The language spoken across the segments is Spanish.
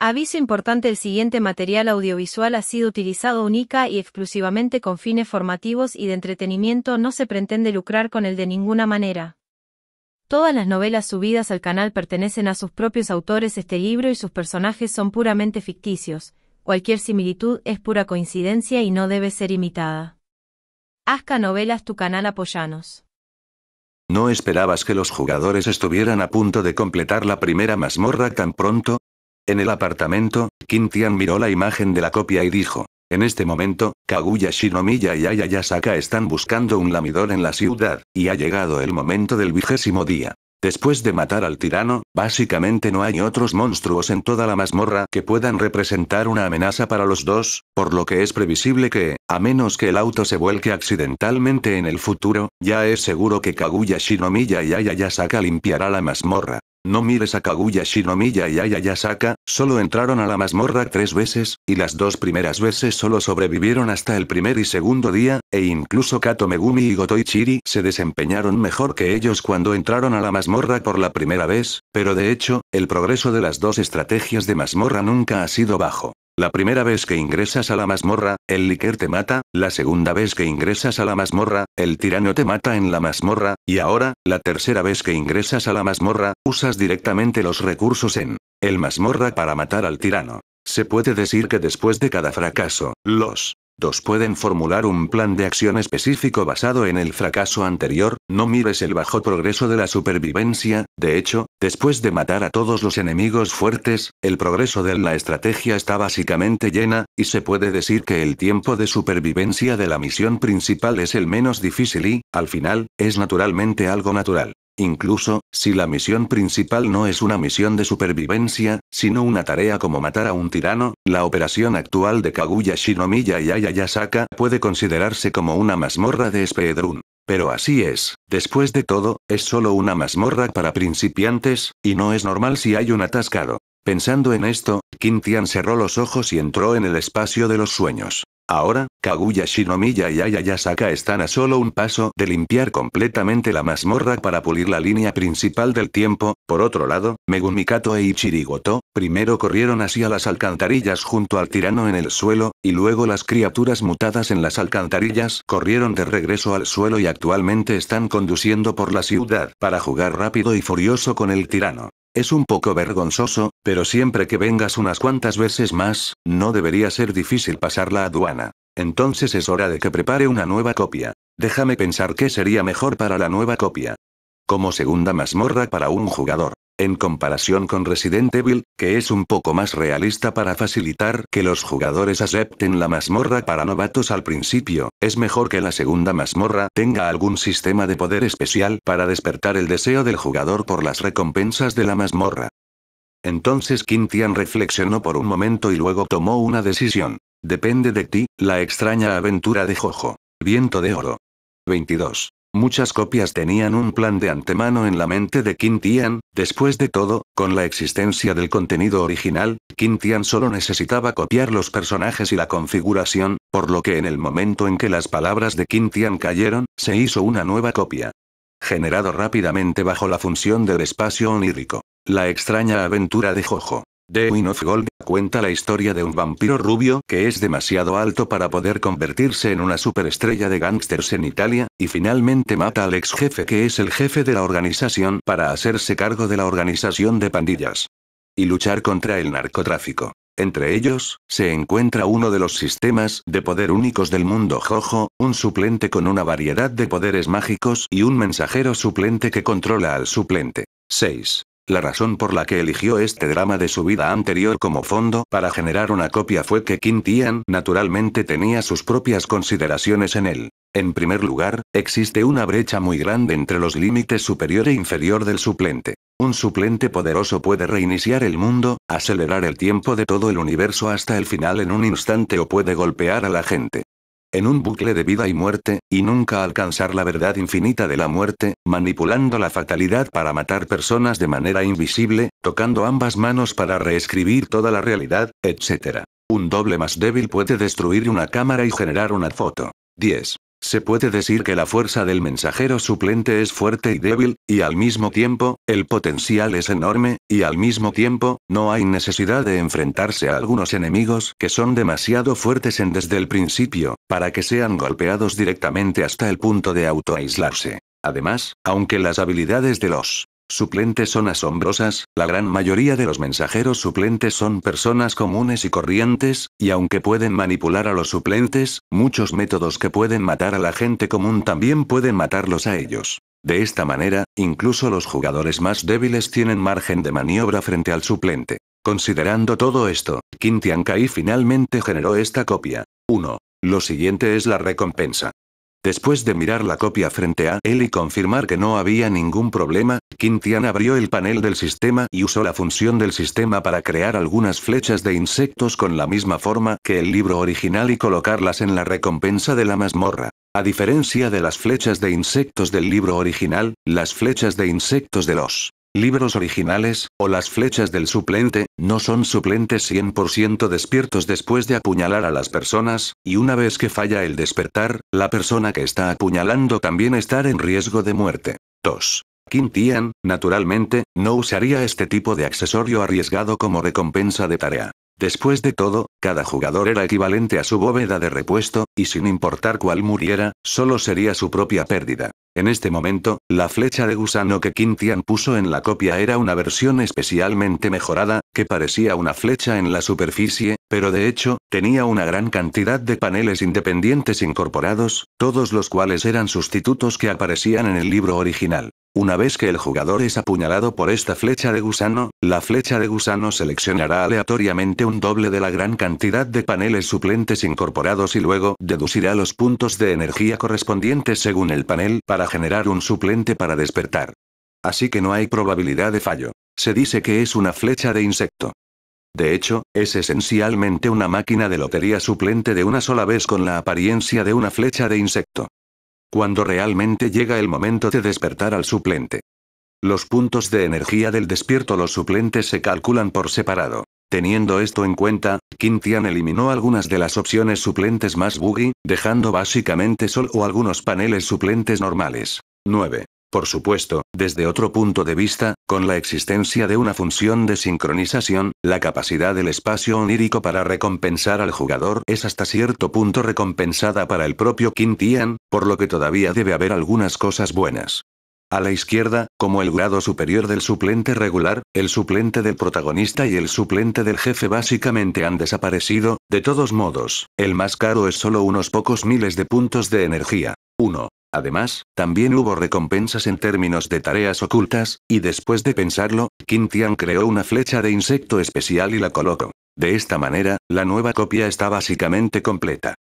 Aviso importante el siguiente material audiovisual ha sido utilizado única y exclusivamente con fines formativos y de entretenimiento no se pretende lucrar con él de ninguna manera. Todas las novelas subidas al canal pertenecen a sus propios autores este libro y sus personajes son puramente ficticios, cualquier similitud es pura coincidencia y no debe ser imitada. Hazca Novelas tu canal apoyanos. ¿No esperabas que los jugadores estuvieran a punto de completar la primera mazmorra tan pronto? En el apartamento, Tian miró la imagen de la copia y dijo. En este momento, Kaguya Shinomiya y Ayayasaka están buscando un lamidor en la ciudad, y ha llegado el momento del vigésimo día. Después de matar al tirano, básicamente no hay otros monstruos en toda la mazmorra que puedan representar una amenaza para los dos, por lo que es previsible que, a menos que el auto se vuelque accidentalmente en el futuro, ya es seguro que Kaguya Shinomiya y Ayayasaka limpiará la mazmorra. No mires a Kaguya Shinomiya y Ayayasaka, solo entraron a la mazmorra tres veces, y las dos primeras veces solo sobrevivieron hasta el primer y segundo día, e incluso Kato Megumi y Gotoichiri se desempeñaron mejor que ellos cuando entraron a la mazmorra por la primera vez, pero de hecho, el progreso de las dos estrategias de mazmorra nunca ha sido bajo. La primera vez que ingresas a la mazmorra, el líquer te mata, la segunda vez que ingresas a la mazmorra, el tirano te mata en la mazmorra, y ahora, la tercera vez que ingresas a la mazmorra, usas directamente los recursos en el mazmorra para matar al tirano. Se puede decir que después de cada fracaso, los Dos pueden formular un plan de acción específico basado en el fracaso anterior, no mires el bajo progreso de la supervivencia, de hecho, después de matar a todos los enemigos fuertes, el progreso de la estrategia está básicamente llena, y se puede decir que el tiempo de supervivencia de la misión principal es el menos difícil y, al final, es naturalmente algo natural. Incluso, si la misión principal no es una misión de supervivencia, sino una tarea como matar a un tirano, la operación actual de Kaguya Shinomiya y Ayayasaka puede considerarse como una mazmorra de Speedrun. Pero así es, después de todo, es solo una mazmorra para principiantes, y no es normal si hay un atascado. Pensando en esto, Quintian cerró los ojos y entró en el espacio de los sueños. Ahora, Kaguya Shinomiya y Ayayasaka están a solo un paso de limpiar completamente la mazmorra para pulir la línea principal del tiempo, por otro lado, Megumikato e Ichirigoto, primero corrieron hacia las alcantarillas junto al tirano en el suelo, y luego las criaturas mutadas en las alcantarillas corrieron de regreso al suelo y actualmente están conduciendo por la ciudad para jugar rápido y furioso con el tirano. Es un poco vergonzoso, pero siempre que vengas unas cuantas veces más, no debería ser difícil pasar la aduana. Entonces es hora de que prepare una nueva copia. Déjame pensar qué sería mejor para la nueva copia. Como segunda mazmorra para un jugador en comparación con Resident Evil, que es un poco más realista para facilitar que los jugadores acepten la mazmorra para novatos al principio, es mejor que la segunda mazmorra tenga algún sistema de poder especial para despertar el deseo del jugador por las recompensas de la mazmorra. Entonces Quintian reflexionó por un momento y luego tomó una decisión. Depende de ti, la extraña aventura de Jojo. Viento de oro. 22. Muchas copias tenían un plan de antemano en la mente de Quintian, después de todo, con la existencia del contenido original, Quintian solo necesitaba copiar los personajes y la configuración, por lo que en el momento en que las palabras de Quintian cayeron, se hizo una nueva copia. Generado rápidamente bajo la función del espacio onírico. La extraña aventura de Jojo. The Win of Gold cuenta la historia de un vampiro rubio que es demasiado alto para poder convertirse en una superestrella de gángsters en Italia, y finalmente mata al ex jefe que es el jefe de la organización para hacerse cargo de la organización de pandillas. Y luchar contra el narcotráfico. Entre ellos, se encuentra uno de los sistemas de poder únicos del mundo Jojo, un suplente con una variedad de poderes mágicos y un mensajero suplente que controla al suplente. 6. La razón por la que eligió este drama de su vida anterior como fondo para generar una copia fue que Kim Tian naturalmente tenía sus propias consideraciones en él. En primer lugar, existe una brecha muy grande entre los límites superior e inferior del suplente. Un suplente poderoso puede reiniciar el mundo, acelerar el tiempo de todo el universo hasta el final en un instante o puede golpear a la gente en un bucle de vida y muerte, y nunca alcanzar la verdad infinita de la muerte, manipulando la fatalidad para matar personas de manera invisible, tocando ambas manos para reescribir toda la realidad, etc. Un doble más débil puede destruir una cámara y generar una foto. 10. Se puede decir que la fuerza del mensajero suplente es fuerte y débil, y al mismo tiempo, el potencial es enorme, y al mismo tiempo, no hay necesidad de enfrentarse a algunos enemigos que son demasiado fuertes en desde el principio, para que sean golpeados directamente hasta el punto de autoaislarse. Además, aunque las habilidades de los suplentes son asombrosas, la gran mayoría de los mensajeros suplentes son personas comunes y corrientes, y aunque pueden manipular a los suplentes, muchos métodos que pueden matar a la gente común también pueden matarlos a ellos. De esta manera, incluso los jugadores más débiles tienen margen de maniobra frente al suplente. Considerando todo esto, Quintian Kai finalmente generó esta copia. 1. Lo siguiente es la recompensa. Después de mirar la copia frente a él y confirmar que no había ningún problema, Quintian abrió el panel del sistema y usó la función del sistema para crear algunas flechas de insectos con la misma forma que el libro original y colocarlas en la recompensa de la mazmorra. A diferencia de las flechas de insectos del libro original, las flechas de insectos de los libros originales, o las flechas del suplente, no son suplentes 100% despiertos después de apuñalar a las personas, y una vez que falla el despertar, la persona que está apuñalando también estará en riesgo de muerte. 2. Quintian, naturalmente, no usaría este tipo de accesorio arriesgado como recompensa de tarea. Después de todo, cada jugador era equivalente a su bóveda de repuesto, y sin importar cuál muriera, solo sería su propia pérdida. En este momento, la flecha de gusano que Quintian puso en la copia era una versión especialmente mejorada, que parecía una flecha en la superficie, pero de hecho, tenía una gran cantidad de paneles independientes incorporados, todos los cuales eran sustitutos que aparecían en el libro original. Una vez que el jugador es apuñalado por esta flecha de gusano, la flecha de gusano seleccionará aleatoriamente un doble de la gran cantidad de paneles suplentes incorporados y luego deducirá los puntos de energía correspondientes según el panel para generar un suplente para despertar. Así que no hay probabilidad de fallo. Se dice que es una flecha de insecto. De hecho, es esencialmente una máquina de lotería suplente de una sola vez con la apariencia de una flecha de insecto. Cuando realmente llega el momento de despertar al suplente. Los puntos de energía del despierto los suplentes se calculan por separado. Teniendo esto en cuenta, Quintian eliminó algunas de las opciones suplentes más buggy, dejando básicamente Sol o algunos paneles suplentes normales. 9. Por supuesto, desde otro punto de vista, con la existencia de una función de sincronización, la capacidad del espacio onírico para recompensar al jugador es hasta cierto punto recompensada para el propio Quintian, por lo que todavía debe haber algunas cosas buenas. A la izquierda, como el grado superior del suplente regular, el suplente del protagonista y el suplente del jefe básicamente han desaparecido, de todos modos, el más caro es solo unos pocos miles de puntos de energía. 1. Además, también hubo recompensas en términos de tareas ocultas, y después de pensarlo, Quintian creó una flecha de insecto especial y la colocó. De esta manera, la nueva copia está básicamente completa.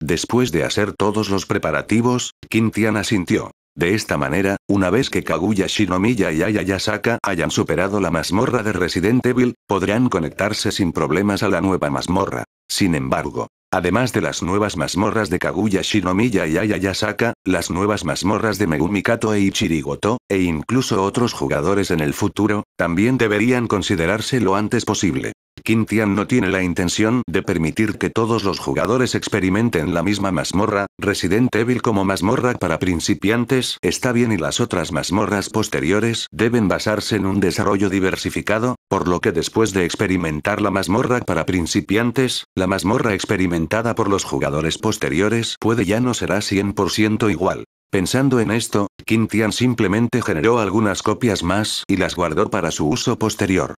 Después de hacer todos los preparativos, Quintian asintió. De esta manera, una vez que Kaguya Shinomiya y Ayayasaka hayan superado la mazmorra de Resident Evil, podrán conectarse sin problemas a la nueva mazmorra. Sin embargo, Además de las nuevas mazmorras de Kaguya Shinomiya y Ayayasaka, las nuevas mazmorras de Megumi Kato e Ichirigoto, e incluso otros jugadores en el futuro, también deberían considerarse lo antes posible. Quintian no tiene la intención de permitir que todos los jugadores experimenten la misma mazmorra, Resident Evil como mazmorra para principiantes está bien y las otras mazmorras posteriores deben basarse en un desarrollo diversificado, por lo que después de experimentar la mazmorra para principiantes, la mazmorra experimentada por los jugadores posteriores puede ya no será 100% igual. Pensando en esto, Quintian simplemente generó algunas copias más y las guardó para su uso posterior.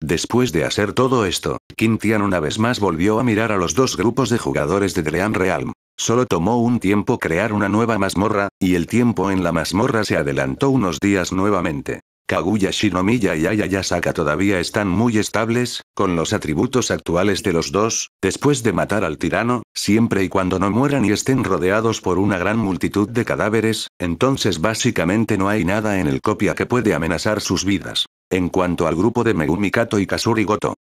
Después de hacer todo esto, Quintian una vez más volvió a mirar a los dos grupos de jugadores de Dream Realm. Solo tomó un tiempo crear una nueva mazmorra, y el tiempo en la mazmorra se adelantó unos días nuevamente. Kaguya Shinomiya y Ayayasaka todavía están muy estables, con los atributos actuales de los dos, después de matar al tirano, siempre y cuando no mueran y estén rodeados por una gran multitud de cadáveres, entonces básicamente no hay nada en el copia que puede amenazar sus vidas. En cuanto al grupo de Megumi Kato y Kasurigoto. Goto.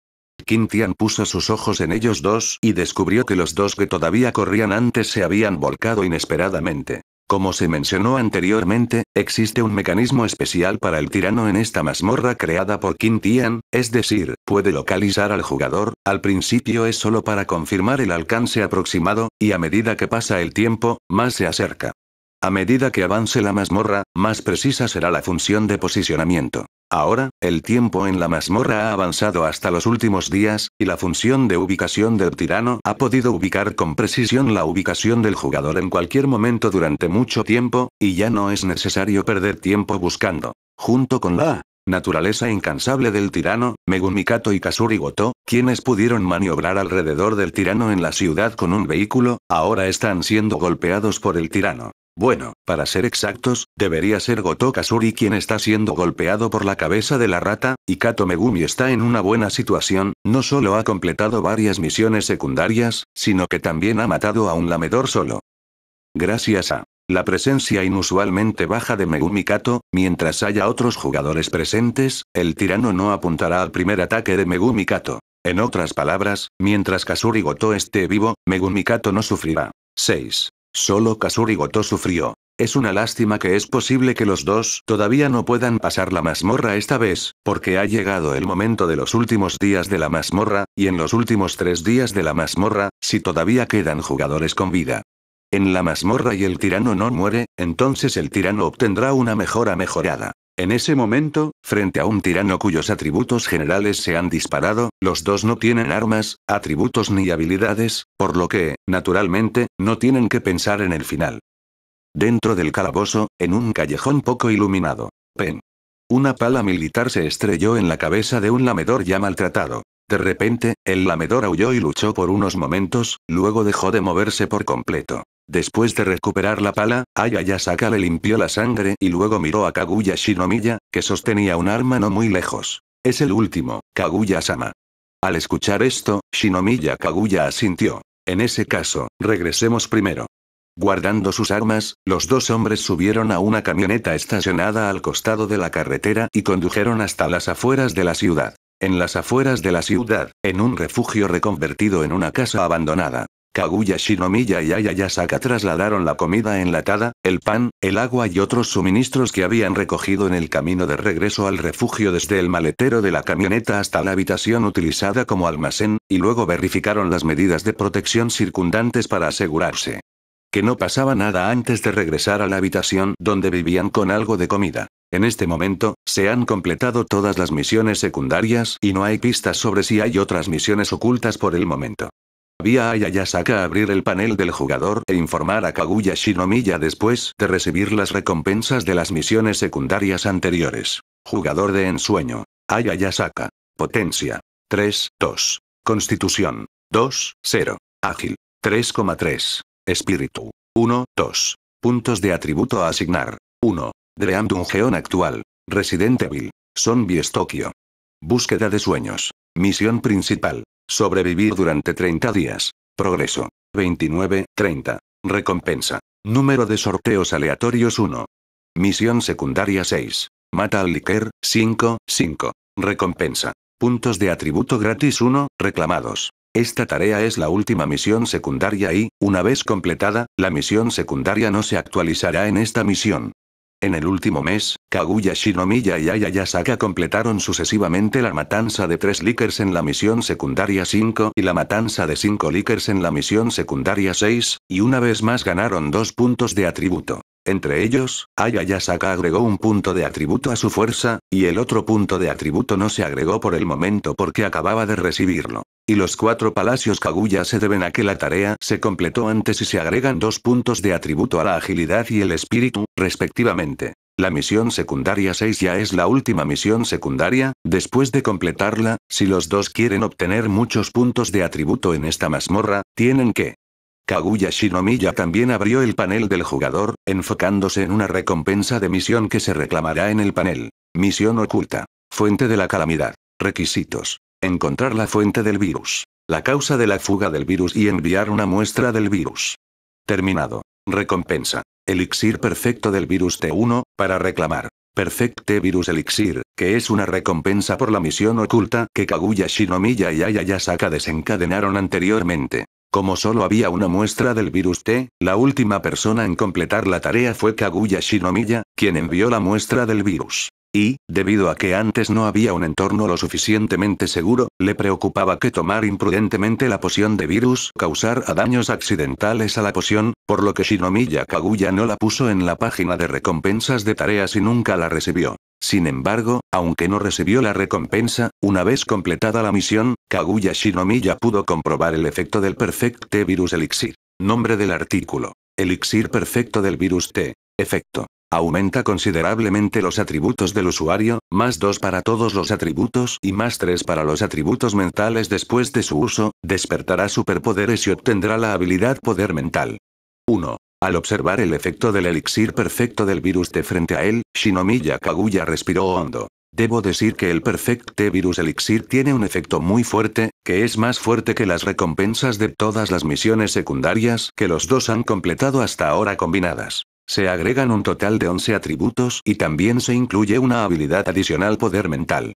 Kintian puso sus ojos en ellos dos y descubrió que los dos que todavía corrían antes se habían volcado inesperadamente. Como se mencionó anteriormente, existe un mecanismo especial para el tirano en esta mazmorra creada por Kintian, es decir, puede localizar al jugador, al principio es solo para confirmar el alcance aproximado, y a medida que pasa el tiempo, más se acerca. A medida que avance la mazmorra, más precisa será la función de posicionamiento. Ahora, el tiempo en la mazmorra ha avanzado hasta los últimos días, y la función de ubicación del tirano ha podido ubicar con precisión la ubicación del jugador en cualquier momento durante mucho tiempo, y ya no es necesario perder tiempo buscando. Junto con la naturaleza incansable del tirano, Megumikato y Kasuri quienes pudieron maniobrar alrededor del tirano en la ciudad con un vehículo, ahora están siendo golpeados por el tirano. Bueno, para ser exactos, debería ser Goto Kasuri quien está siendo golpeado por la cabeza de la rata, y Kato Megumi está en una buena situación, no solo ha completado varias misiones secundarias, sino que también ha matado a un lamedor solo. Gracias a la presencia inusualmente baja de Megumi Kato, mientras haya otros jugadores presentes, el tirano no apuntará al primer ataque de Megumi Kato. En otras palabras, mientras Kasuri Goto esté vivo, Megumi Kato no sufrirá. 6. Solo Kasuri Goto sufrió. Es una lástima que es posible que los dos todavía no puedan pasar la mazmorra esta vez, porque ha llegado el momento de los últimos días de la mazmorra, y en los últimos tres días de la mazmorra, si todavía quedan jugadores con vida en la mazmorra y el tirano no muere, entonces el tirano obtendrá una mejora mejorada. En ese momento, frente a un tirano cuyos atributos generales se han disparado, los dos no tienen armas, atributos ni habilidades, por lo que, naturalmente, no tienen que pensar en el final. Dentro del calabozo, en un callejón poco iluminado. Pen. Una pala militar se estrelló en la cabeza de un lamedor ya maltratado. De repente, el lamedor aulló y luchó por unos momentos, luego dejó de moverse por completo. Después de recuperar la pala, Ayayasaka le limpió la sangre y luego miró a Kaguya Shinomiya, que sostenía un arma no muy lejos. Es el último, Kaguya-sama. Al escuchar esto, Shinomiya Kaguya asintió. En ese caso, regresemos primero. Guardando sus armas, los dos hombres subieron a una camioneta estacionada al costado de la carretera y condujeron hasta las afueras de la ciudad. En las afueras de la ciudad, en un refugio reconvertido en una casa abandonada, Kaguya Shinomiya y Ayayasaka trasladaron la comida enlatada, el pan, el agua y otros suministros que habían recogido en el camino de regreso al refugio desde el maletero de la camioneta hasta la habitación utilizada como almacén, y luego verificaron las medidas de protección circundantes para asegurarse que no pasaba nada antes de regresar a la habitación donde vivían con algo de comida. En este momento, se han completado todas las misiones secundarias y no hay pistas sobre si hay otras misiones ocultas por el momento. Vía Ayayasaka abrir el panel del jugador e informar a Kaguya Shinomiya después de recibir las recompensas de las misiones secundarias anteriores. Jugador de ensueño. Ayayasaka. Potencia. 3, 2. Constitución. 2, 0. Ágil. 3,3. Espíritu. 1, 2. Puntos de atributo a asignar. 1. Dream Dungeon actual. Resident Evil. Zombie tokio Búsqueda de sueños. Misión principal. Sobrevivir durante 30 días. Progreso. 29, 30. Recompensa. Número de sorteos aleatorios 1. Misión secundaria 6. Mata al Liquer 5, 5. Recompensa. Puntos de atributo gratis 1, reclamados. Esta tarea es la última misión secundaria y, una vez completada, la misión secundaria no se actualizará en esta misión. En el último mes, Kaguya Shinomiya y Ayayasaka completaron sucesivamente la matanza de tres Lickers en la misión secundaria 5 y la matanza de cinco Lickers en la misión secundaria 6, y una vez más ganaron dos puntos de atributo. Entre ellos, Ayayasaka agregó un punto de atributo a su fuerza, y el otro punto de atributo no se agregó por el momento porque acababa de recibirlo y los cuatro palacios Kaguya se deben a que la tarea se completó antes y se agregan dos puntos de atributo a la agilidad y el espíritu, respectivamente. La misión secundaria 6 ya es la última misión secundaria, después de completarla, si los dos quieren obtener muchos puntos de atributo en esta mazmorra, tienen que... Kaguya Shinomiya también abrió el panel del jugador, enfocándose en una recompensa de misión que se reclamará en el panel. Misión oculta. Fuente de la calamidad. Requisitos encontrar la fuente del virus, la causa de la fuga del virus y enviar una muestra del virus. Terminado. Recompensa. Elixir perfecto del virus T1, para reclamar. Perfecte Virus Elixir, que es una recompensa por la misión oculta que Kaguya Shinomiya y Ayayasaka desencadenaron anteriormente. Como solo había una muestra del virus T, la última persona en completar la tarea fue Kaguya Shinomiya, quien envió la muestra del virus y, debido a que antes no había un entorno lo suficientemente seguro, le preocupaba que tomar imprudentemente la poción de virus causara daños accidentales a la poción, por lo que Shinomiya Kaguya no la puso en la página de recompensas de tareas y nunca la recibió. Sin embargo, aunque no recibió la recompensa, una vez completada la misión, Kaguya Shinomiya pudo comprobar el efecto del Perfect T Virus Elixir. Nombre del artículo. Elixir perfecto del virus T. Efecto. Aumenta considerablemente los atributos del usuario, más 2 para todos los atributos y más 3 para los atributos mentales después de su uso, despertará superpoderes y obtendrá la habilidad poder mental. 1. Al observar el efecto del elixir perfecto del virus de frente a él, Shinomiya Kaguya respiró hondo. Debo decir que el perfecto virus Elixir tiene un efecto muy fuerte, que es más fuerte que las recompensas de todas las misiones secundarias que los dos han completado hasta ahora combinadas. Se agregan un total de 11 atributos y también se incluye una habilidad adicional poder mental.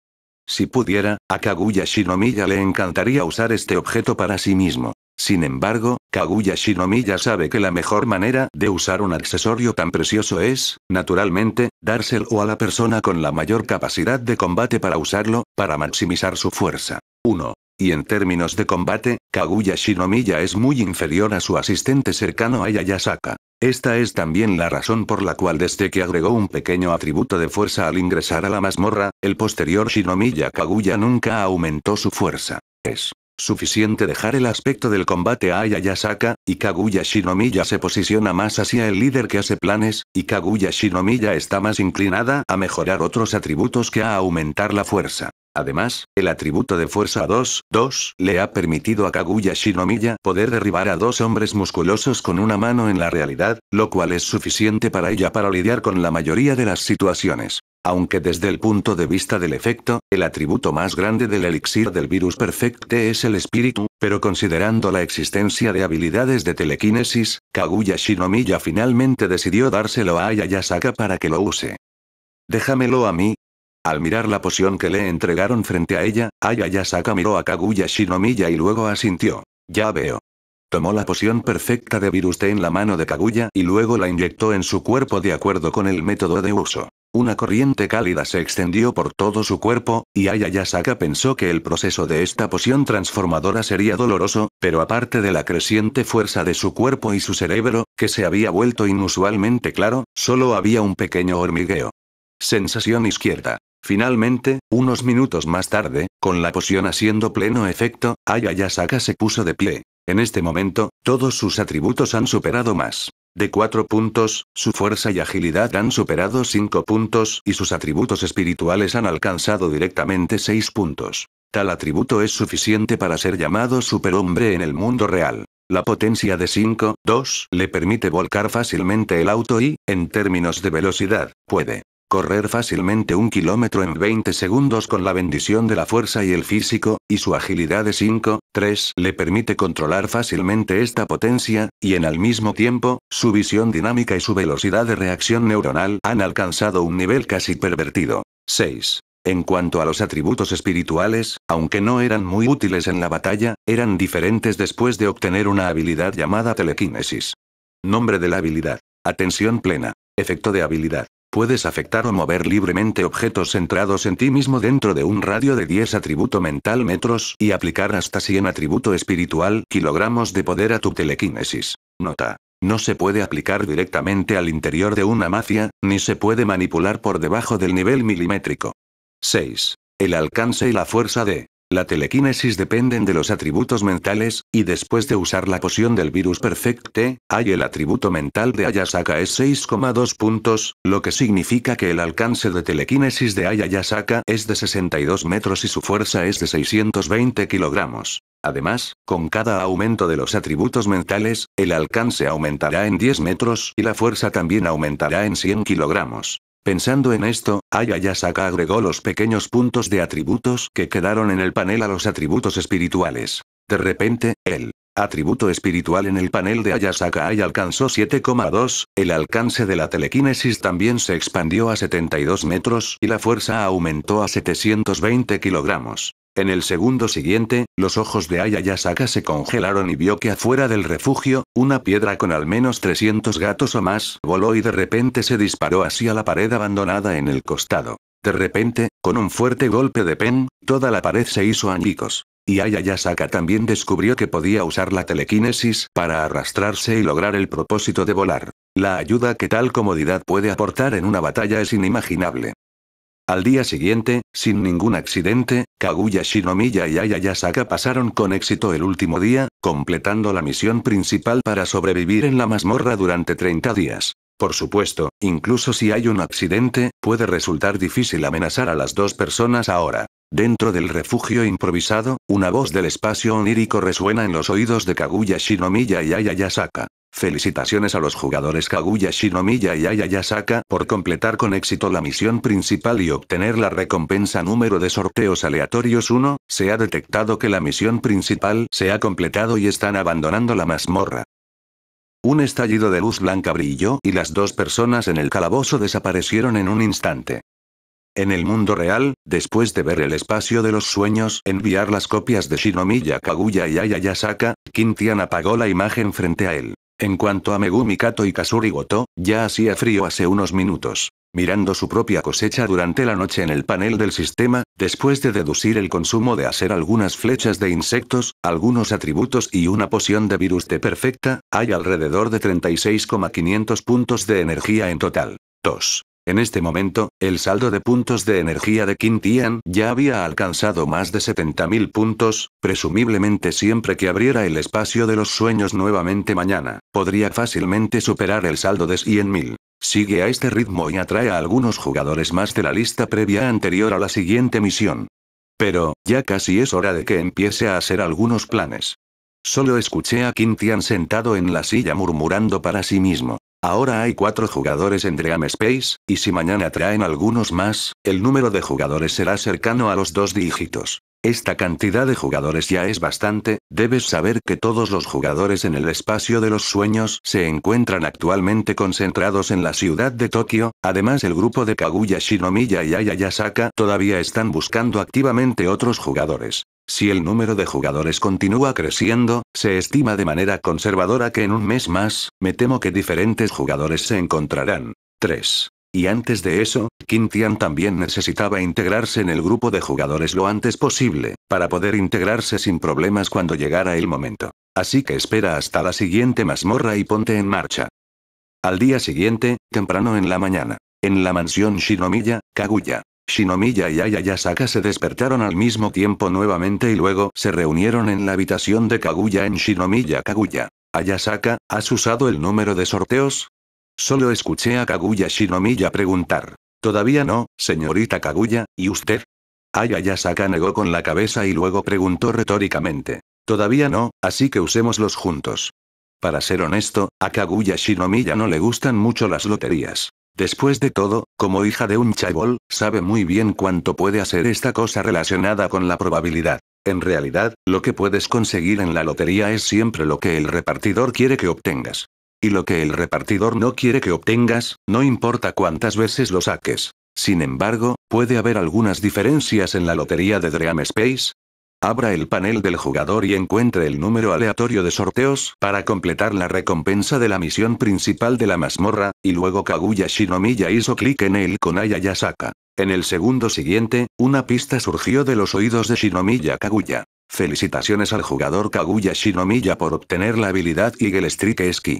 Si pudiera, a Kaguya Shinomiya le encantaría usar este objeto para sí mismo. Sin embargo, Kaguya Shinomiya sabe que la mejor manera de usar un accesorio tan precioso es, naturalmente, dárselo a la persona con la mayor capacidad de combate para usarlo, para maximizar su fuerza. 1. Y en términos de combate, Kaguya Shinomiya es muy inferior a su asistente cercano Ayayasaka. Esta es también la razón por la cual desde que agregó un pequeño atributo de fuerza al ingresar a la mazmorra, el posterior Shinomiya Kaguya nunca aumentó su fuerza. Es suficiente dejar el aspecto del combate a Ayayasaka, y Kaguya Shinomiya se posiciona más hacia el líder que hace planes, y Kaguya Shinomiya está más inclinada a mejorar otros atributos que a aumentar la fuerza. Además, el atributo de fuerza 2-2 le ha permitido a Kaguya Shinomiya poder derribar a dos hombres musculosos con una mano en la realidad, lo cual es suficiente para ella para lidiar con la mayoría de las situaciones. Aunque desde el punto de vista del efecto, el atributo más grande del elixir del virus perfecte es el espíritu, pero considerando la existencia de habilidades de telequinesis, Kaguya Shinomiya finalmente decidió dárselo a Ayayasaka para que lo use. Déjamelo a mí, al mirar la poción que le entregaron frente a ella, Aya miró a Kaguya Shinomiya y luego asintió. Ya veo. Tomó la poción perfecta de Virus en la mano de Kaguya y luego la inyectó en su cuerpo de acuerdo con el método de uso. Una corriente cálida se extendió por todo su cuerpo, y Aya pensó que el proceso de esta poción transformadora sería doloroso, pero aparte de la creciente fuerza de su cuerpo y su cerebro, que se había vuelto inusualmente claro, solo había un pequeño hormigueo. Sensación izquierda. Finalmente, unos minutos más tarde, con la poción haciendo pleno efecto, Ayayasaka se puso de pie. En este momento, todos sus atributos han superado más. De 4 puntos, su fuerza y agilidad han superado 5 puntos y sus atributos espirituales han alcanzado directamente 6 puntos. Tal atributo es suficiente para ser llamado superhombre en el mundo real. La potencia de 5, 2 le permite volcar fácilmente el auto y, en términos de velocidad, puede Correr fácilmente un kilómetro en 20 segundos con la bendición de la fuerza y el físico, y su agilidad de 5, 3 le permite controlar fácilmente esta potencia, y en al mismo tiempo, su visión dinámica y su velocidad de reacción neuronal han alcanzado un nivel casi pervertido. 6. En cuanto a los atributos espirituales, aunque no eran muy útiles en la batalla, eran diferentes después de obtener una habilidad llamada telequinesis. Nombre de la habilidad. Atención plena. Efecto de habilidad. Puedes afectar o mover libremente objetos centrados en ti mismo dentro de un radio de 10 atributo mental metros y aplicar hasta 100 atributo espiritual kilogramos de poder a tu telequinesis. Nota. No se puede aplicar directamente al interior de una mafia, ni se puede manipular por debajo del nivel milimétrico. 6. El alcance y la fuerza de la telequinesis dependen de los atributos mentales, y después de usar la poción del virus perfecte, hay el atributo mental de Ayasaka es 6,2 puntos, lo que significa que el alcance de telequinesis de Ayasaka es de 62 metros y su fuerza es de 620 kilogramos. Además, con cada aumento de los atributos mentales, el alcance aumentará en 10 metros y la fuerza también aumentará en 100 kilogramos. Pensando en esto, Ayayasaka agregó los pequeños puntos de atributos que quedaron en el panel a los atributos espirituales. De repente, el atributo espiritual en el panel de Ayasaka Ay alcanzó 7,2, el alcance de la telequinesis también se expandió a 72 metros y la fuerza aumentó a 720 kilogramos. En el segundo siguiente, los ojos de Ayasaka se congelaron y vio que afuera del refugio, una piedra con al menos 300 gatos o más voló y de repente se disparó hacia la pared abandonada en el costado. De repente, con un fuerte golpe de pen, toda la pared se hizo añicos. Y Ayayasaka también descubrió que podía usar la telequinesis para arrastrarse y lograr el propósito de volar. La ayuda que tal comodidad puede aportar en una batalla es inimaginable. Al día siguiente, sin ningún accidente, Kaguya Shinomiya y Ayayasaka pasaron con éxito el último día, completando la misión principal para sobrevivir en la mazmorra durante 30 días. Por supuesto, incluso si hay un accidente, puede resultar difícil amenazar a las dos personas ahora. Dentro del refugio improvisado, una voz del espacio onírico resuena en los oídos de Kaguya Shinomiya y Ayayasaka. Felicitaciones a los jugadores Kaguya Shinomiya y Ayayasaka por completar con éxito la misión principal y obtener la recompensa número de sorteos aleatorios 1, se ha detectado que la misión principal se ha completado y están abandonando la mazmorra. Un estallido de luz blanca brilló y las dos personas en el calabozo desaparecieron en un instante. En el mundo real, después de ver el espacio de los sueños enviar las copias de Shinomiya Kaguya y Ayayasaka, Kintian apagó la imagen frente a él. En cuanto a Megumi Kato y Kasuri ya hacía frío hace unos minutos. Mirando su propia cosecha durante la noche en el panel del sistema, después de deducir el consumo de hacer algunas flechas de insectos, algunos atributos y una poción de virus de perfecta, hay alrededor de 36,500 puntos de energía en total. 2. En este momento, el saldo de puntos de energía de Quintian Tian ya había alcanzado más de 70.000 puntos, presumiblemente siempre que abriera el espacio de los sueños nuevamente mañana, podría fácilmente superar el saldo de 100.000. Sigue a este ritmo y atrae a algunos jugadores más de la lista previa anterior a la siguiente misión. Pero, ya casi es hora de que empiece a hacer algunos planes. Solo escuché a Quintian sentado en la silla murmurando para sí mismo. Ahora hay cuatro jugadores en Dream Space, y si mañana traen algunos más, el número de jugadores será cercano a los dos dígitos. Esta cantidad de jugadores ya es bastante, debes saber que todos los jugadores en el espacio de los sueños se encuentran actualmente concentrados en la ciudad de Tokio, además el grupo de Kaguya Shinomiya y Ayayasaka todavía están buscando activamente otros jugadores. Si el número de jugadores continúa creciendo, se estima de manera conservadora que en un mes más, me temo que diferentes jugadores se encontrarán. 3. Y antes de eso, Quintian también necesitaba integrarse en el grupo de jugadores lo antes posible, para poder integrarse sin problemas cuando llegara el momento. Así que espera hasta la siguiente mazmorra y ponte en marcha. Al día siguiente, temprano en la mañana, en la mansión Shinomiya, Kaguya, Shinomiya y Ayayasaka se despertaron al mismo tiempo nuevamente y luego se reunieron en la habitación de Kaguya en Shinomiya Kaguya. Ayasaka, ¿has usado el número de sorteos? Solo escuché a Kaguya Shinomiya preguntar. Todavía no, señorita Kaguya, ¿y usted? Ayayasaka negó con la cabeza y luego preguntó retóricamente. Todavía no, así que usémoslos juntos. Para ser honesto, a Kaguya Shinomiya no le gustan mucho las loterías. Después de todo, como hija de un chaibol, sabe muy bien cuánto puede hacer esta cosa relacionada con la probabilidad. En realidad, lo que puedes conseguir en la lotería es siempre lo que el repartidor quiere que obtengas. Y lo que el repartidor no quiere que obtengas, no importa cuántas veces lo saques. Sin embargo, puede haber algunas diferencias en la lotería de Dream Space, Abra el panel del jugador y encuentre el número aleatorio de sorteos para completar la recompensa de la misión principal de la mazmorra, y luego Kaguya Shinomiya hizo clic en el con Yasaka. En el segundo siguiente, una pista surgió de los oídos de Shinomiya Kaguya. Felicitaciones al jugador Kaguya Shinomiya por obtener la habilidad Eagle Strike Ski.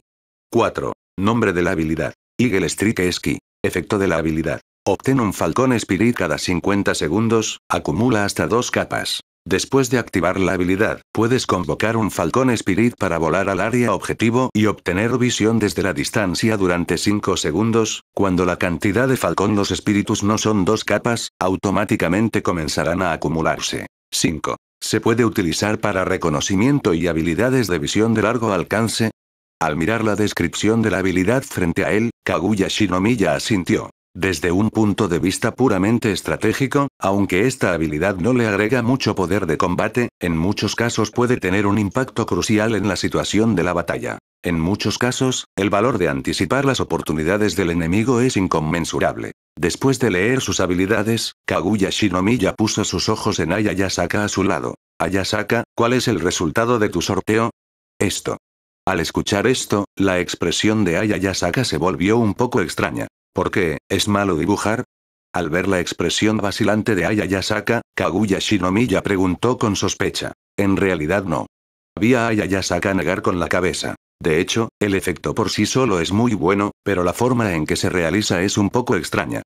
4. Nombre de la habilidad. Eagle Strike Ski. Efecto de la habilidad. Obtén un Falcón Spirit cada 50 segundos, acumula hasta dos capas. Después de activar la habilidad, puedes convocar un Falcón Spirit para volar al área objetivo y obtener visión desde la distancia durante 5 segundos. Cuando la cantidad de Falcón los espíritus no son dos capas, automáticamente comenzarán a acumularse. 5. Se puede utilizar para reconocimiento y habilidades de visión de largo alcance. Al mirar la descripción de la habilidad frente a él, Kaguya Shinomiya asintió. Desde un punto de vista puramente estratégico, aunque esta habilidad no le agrega mucho poder de combate, en muchos casos puede tener un impacto crucial en la situación de la batalla. En muchos casos, el valor de anticipar las oportunidades del enemigo es inconmensurable. Después de leer sus habilidades, Kaguya Shinomiya puso sus ojos en Ayayasaka a su lado. Ayasaka, ¿cuál es el resultado de tu sorteo? Esto. Al escuchar esto, la expresión de Ayayasaka se volvió un poco extraña. ¿Por qué? ¿Es malo dibujar? Al ver la expresión vacilante de Ayayasaka, Yasaka, Kaguya Shinomiya preguntó con sospecha. En realidad no. Había Aya Yasaka negar con la cabeza. De hecho, el efecto por sí solo es muy bueno, pero la forma en que se realiza es un poco extraña.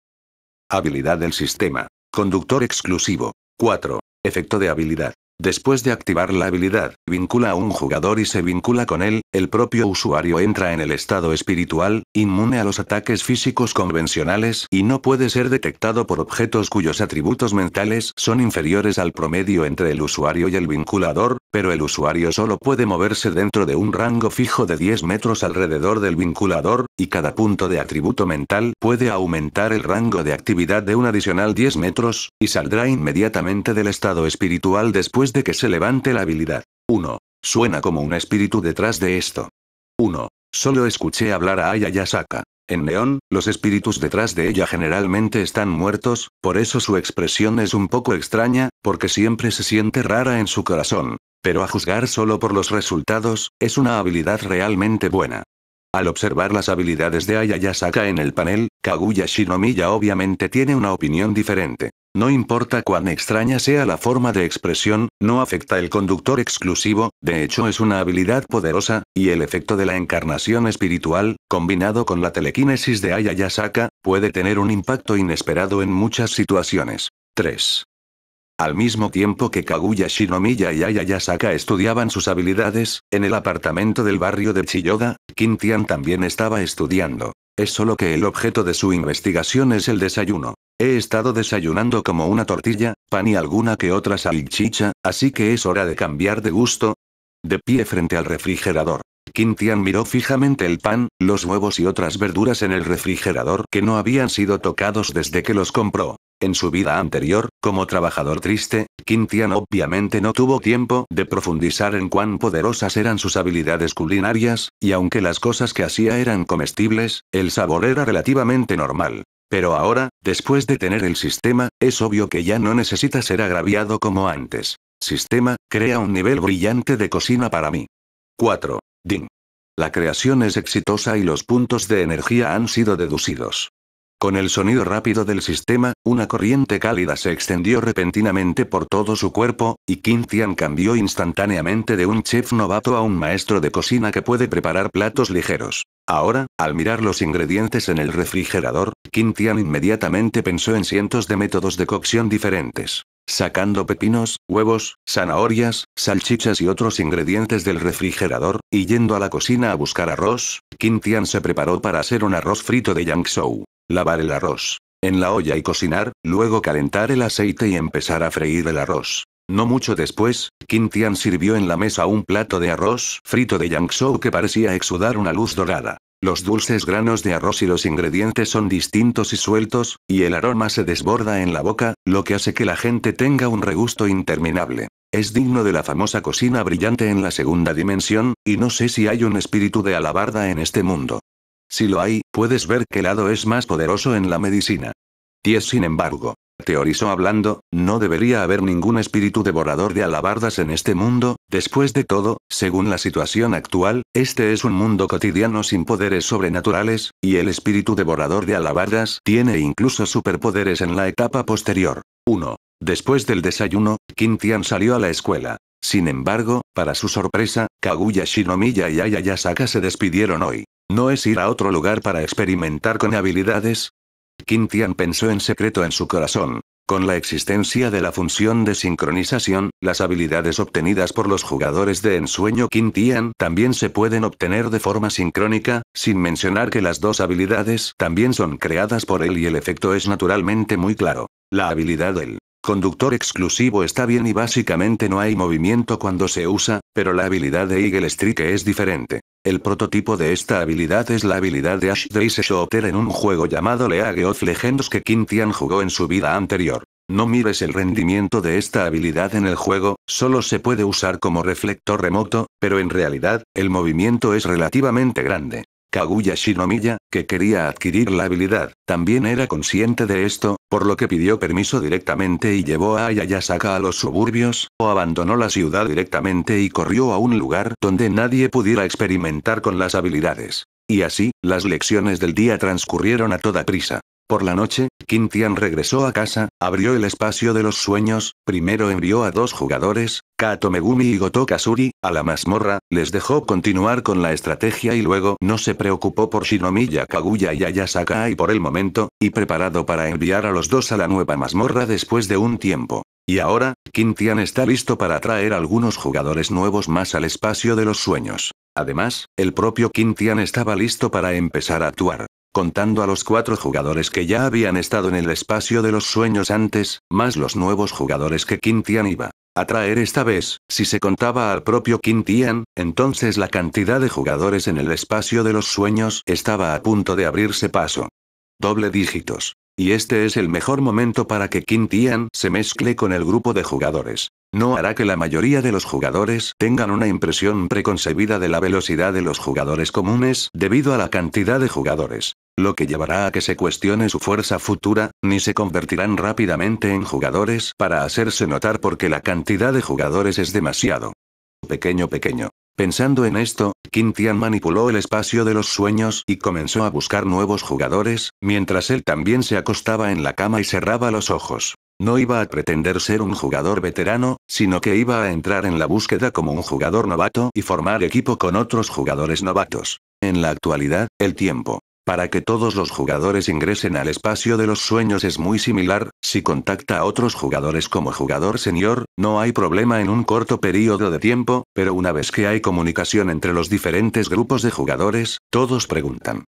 Habilidad del sistema. Conductor exclusivo. 4. Efecto de habilidad. Después de activar la habilidad, vincula a un jugador y se vincula con él, el propio usuario entra en el estado espiritual, inmune a los ataques físicos convencionales y no puede ser detectado por objetos cuyos atributos mentales son inferiores al promedio entre el usuario y el vinculador, pero el usuario solo puede moverse dentro de un rango fijo de 10 metros alrededor del vinculador, y cada punto de atributo mental puede aumentar el rango de actividad de un adicional 10 metros, y saldrá inmediatamente del estado espiritual después de que se levante la habilidad. 1. Suena como un espíritu detrás de esto. 1. Solo escuché hablar a Aya Yasaka. En Neón, los espíritus detrás de ella generalmente están muertos, por eso su expresión es un poco extraña, porque siempre se siente rara en su corazón. Pero a juzgar solo por los resultados, es una habilidad realmente buena. Al observar las habilidades de Ayayasaka en el panel, Kaguya Shinomiya obviamente tiene una opinión diferente. No importa cuán extraña sea la forma de expresión, no afecta el conductor exclusivo, de hecho es una habilidad poderosa, y el efecto de la encarnación espiritual, combinado con la telequinesis de Ayayasaka, puede tener un impacto inesperado en muchas situaciones. 3. Al mismo tiempo que Kaguya Shinomiya y Ayayasaka estudiaban sus habilidades, en el apartamento del barrio de Chiyoda, Quintian también estaba estudiando. Es solo que el objeto de su investigación es el desayuno. He estado desayunando como una tortilla, pan y alguna que otra salchicha, así que es hora de cambiar de gusto. De pie frente al refrigerador, Quintian miró fijamente el pan, los huevos y otras verduras en el refrigerador que no habían sido tocados desde que los compró. En su vida anterior, como trabajador triste, Quintian obviamente no tuvo tiempo de profundizar en cuán poderosas eran sus habilidades culinarias, y aunque las cosas que hacía eran comestibles, el sabor era relativamente normal. Pero ahora, después de tener el sistema, es obvio que ya no necesita ser agraviado como antes. Sistema, crea un nivel brillante de cocina para mí. 4. Ding. La creación es exitosa y los puntos de energía han sido deducidos. Con el sonido rápido del sistema, una corriente cálida se extendió repentinamente por todo su cuerpo, y Quintian cambió instantáneamente de un chef novato a un maestro de cocina que puede preparar platos ligeros. Ahora, al mirar los ingredientes en el refrigerador, Quintian inmediatamente pensó en cientos de métodos de cocción diferentes. Sacando pepinos, huevos, zanahorias, salchichas y otros ingredientes del refrigerador, y yendo a la cocina a buscar arroz, Quintian se preparó para hacer un arroz frito de Yangzhou. Lavar el arroz. En la olla y cocinar, luego calentar el aceite y empezar a freír el arroz. No mucho después, Quintian sirvió en la mesa un plato de arroz frito de Yangzhou que parecía exudar una luz dorada. Los dulces granos de arroz y los ingredientes son distintos y sueltos, y el aroma se desborda en la boca, lo que hace que la gente tenga un regusto interminable. Es digno de la famosa cocina brillante en la segunda dimensión, y no sé si hay un espíritu de alabarda en este mundo. Si lo hay, puedes ver qué lado es más poderoso en la medicina. 10. sin embargo, teorizó hablando, no debería haber ningún espíritu devorador de alabardas en este mundo, después de todo, según la situación actual, este es un mundo cotidiano sin poderes sobrenaturales, y el espíritu devorador de alabardas tiene incluso superpoderes en la etapa posterior. 1. Después del desayuno, Quintian salió a la escuela. Sin embargo, para su sorpresa, Kaguya Shinomiya y Ayayasaka se despidieron hoy. ¿No es ir a otro lugar para experimentar con habilidades? Quintian pensó en secreto en su corazón. Con la existencia de la función de sincronización, las habilidades obtenidas por los jugadores de ensueño Quintian también se pueden obtener de forma sincrónica, sin mencionar que las dos habilidades también son creadas por él y el efecto es naturalmente muy claro. La habilidad del conductor exclusivo está bien y básicamente no hay movimiento cuando se usa, pero la habilidad de Eagle Streak es diferente. El prototipo de esta habilidad es la habilidad de Ash Days Shooter en un juego llamado League of Legends que Kintian jugó en su vida anterior. No mires el rendimiento de esta habilidad en el juego, solo se puede usar como reflector remoto, pero en realidad, el movimiento es relativamente grande. Kaguya Shinomiya, que quería adquirir la habilidad, también era consciente de esto, por lo que pidió permiso directamente y llevó a Ayayasaka a los suburbios, o abandonó la ciudad directamente y corrió a un lugar donde nadie pudiera experimentar con las habilidades. Y así, las lecciones del día transcurrieron a toda prisa. Por la noche, Quintian regresó a casa, abrió el espacio de los sueños, primero envió a dos jugadores, Kato Megumi y Goto Kasuri, a la mazmorra, les dejó continuar con la estrategia y luego no se preocupó por Shinomiya Kaguya y Ayasaka y por el momento, y preparado para enviar a los dos a la nueva mazmorra después de un tiempo. Y ahora, Quintian está listo para traer algunos jugadores nuevos más al espacio de los sueños. Además, el propio Quintian estaba listo para empezar a actuar contando a los cuatro jugadores que ya habían estado en el espacio de los sueños antes, más los nuevos jugadores que Quintian iba a traer esta vez, si se contaba al propio Quintian, entonces la cantidad de jugadores en el espacio de los sueños estaba a punto de abrirse paso. Doble dígitos. Y este es el mejor momento para que Quintian se mezcle con el grupo de jugadores no hará que la mayoría de los jugadores tengan una impresión preconcebida de la velocidad de los jugadores comunes debido a la cantidad de jugadores, lo que llevará a que se cuestione su fuerza futura, ni se convertirán rápidamente en jugadores para hacerse notar porque la cantidad de jugadores es demasiado. Pequeño pequeño. Pensando en esto, Quintian manipuló el espacio de los sueños y comenzó a buscar nuevos jugadores, mientras él también se acostaba en la cama y cerraba los ojos. No iba a pretender ser un jugador veterano, sino que iba a entrar en la búsqueda como un jugador novato y formar equipo con otros jugadores novatos. En la actualidad, el tiempo para que todos los jugadores ingresen al espacio de los sueños es muy similar, si contacta a otros jugadores como jugador senior, no hay problema en un corto periodo de tiempo, pero una vez que hay comunicación entre los diferentes grupos de jugadores, todos preguntan,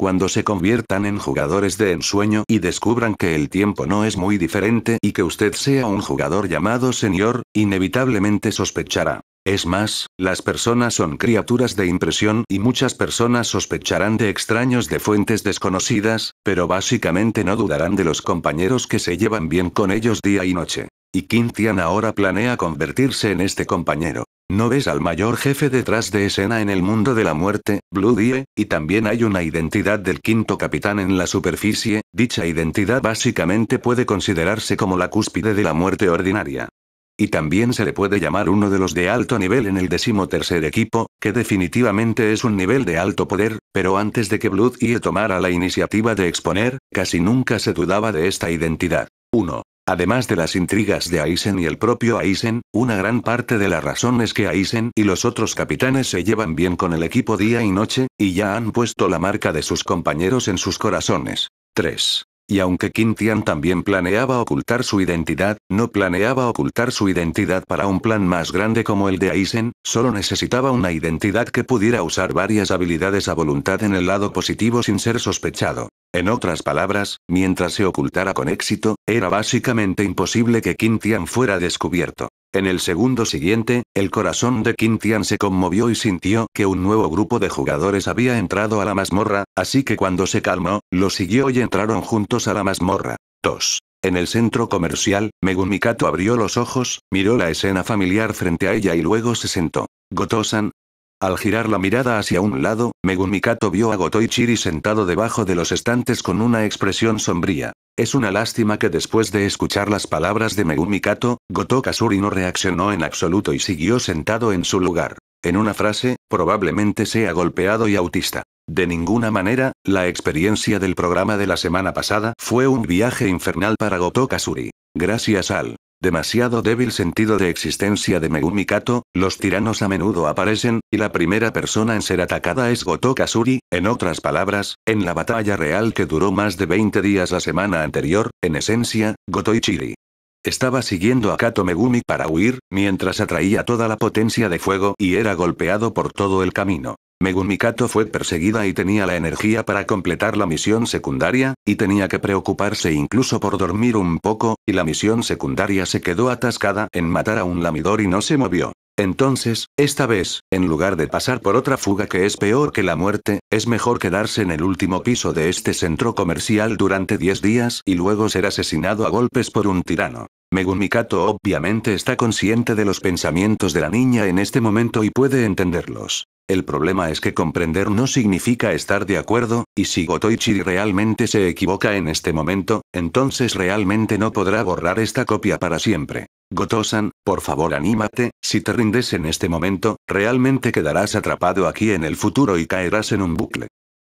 cuando se conviertan en jugadores de ensueño y descubran que el tiempo no es muy diferente y que usted sea un jugador llamado señor, inevitablemente sospechará. Es más, las personas son criaturas de impresión y muchas personas sospecharán de extraños de fuentes desconocidas, pero básicamente no dudarán de los compañeros que se llevan bien con ellos día y noche. Y Quintian ahora planea convertirse en este compañero. No ves al mayor jefe detrás de escena en el mundo de la muerte, Bloodie, y también hay una identidad del quinto capitán en la superficie, dicha identidad básicamente puede considerarse como la cúspide de la muerte ordinaria. Y también se le puede llamar uno de los de alto nivel en el decimotercer equipo, que definitivamente es un nivel de alto poder, pero antes de que Blood tomara la iniciativa de exponer, casi nunca se dudaba de esta identidad. 1. Además de las intrigas de Aizen y el propio Aizen, una gran parte de la razón es que Aizen y los otros capitanes se llevan bien con el equipo día y noche, y ya han puesto la marca de sus compañeros en sus corazones. 3. Y aunque Qin Tian también planeaba ocultar su identidad, no planeaba ocultar su identidad para un plan más grande como el de Aizen, solo necesitaba una identidad que pudiera usar varias habilidades a voluntad en el lado positivo sin ser sospechado. En otras palabras, mientras se ocultara con éxito, era básicamente imposible que Qin Tian fuera descubierto. En el segundo siguiente, el corazón de Quintian se conmovió y sintió que un nuevo grupo de jugadores había entrado a la mazmorra, así que cuando se calmó, lo siguió y entraron juntos a la mazmorra. 2. En el centro comercial, Megumikato abrió los ojos, miró la escena familiar frente a ella y luego se sentó. Gotosan, al girar la mirada hacia un lado, Megumikato vio a Chiri sentado debajo de los estantes con una expresión sombría. Es una lástima que después de escuchar las palabras de Megumikato, Kato, Goto Kasuri no reaccionó en absoluto y siguió sentado en su lugar. En una frase, probablemente sea golpeado y autista. De ninguna manera, la experiencia del programa de la semana pasada fue un viaje infernal para Goto Kasuri. Gracias al demasiado débil sentido de existencia de Megumi Kato, los tiranos a menudo aparecen, y la primera persona en ser atacada es Goto Kasuri, en otras palabras, en la batalla real que duró más de 20 días la semana anterior, en esencia, Goto Ichiri. Estaba siguiendo a Kato Megumi para huir, mientras atraía toda la potencia de fuego y era golpeado por todo el camino. Megumikato fue perseguida y tenía la energía para completar la misión secundaria, y tenía que preocuparse incluso por dormir un poco, y la misión secundaria se quedó atascada en matar a un lamidor y no se movió. Entonces, esta vez, en lugar de pasar por otra fuga que es peor que la muerte, es mejor quedarse en el último piso de este centro comercial durante 10 días y luego ser asesinado a golpes por un tirano. Megumikato obviamente está consciente de los pensamientos de la niña en este momento y puede entenderlos. El problema es que comprender no significa estar de acuerdo, y si Gotoichi realmente se equivoca en este momento, entonces realmente no podrá borrar esta copia para siempre. Gotosan, por favor anímate, si te rindes en este momento, realmente quedarás atrapado aquí en el futuro y caerás en un bucle.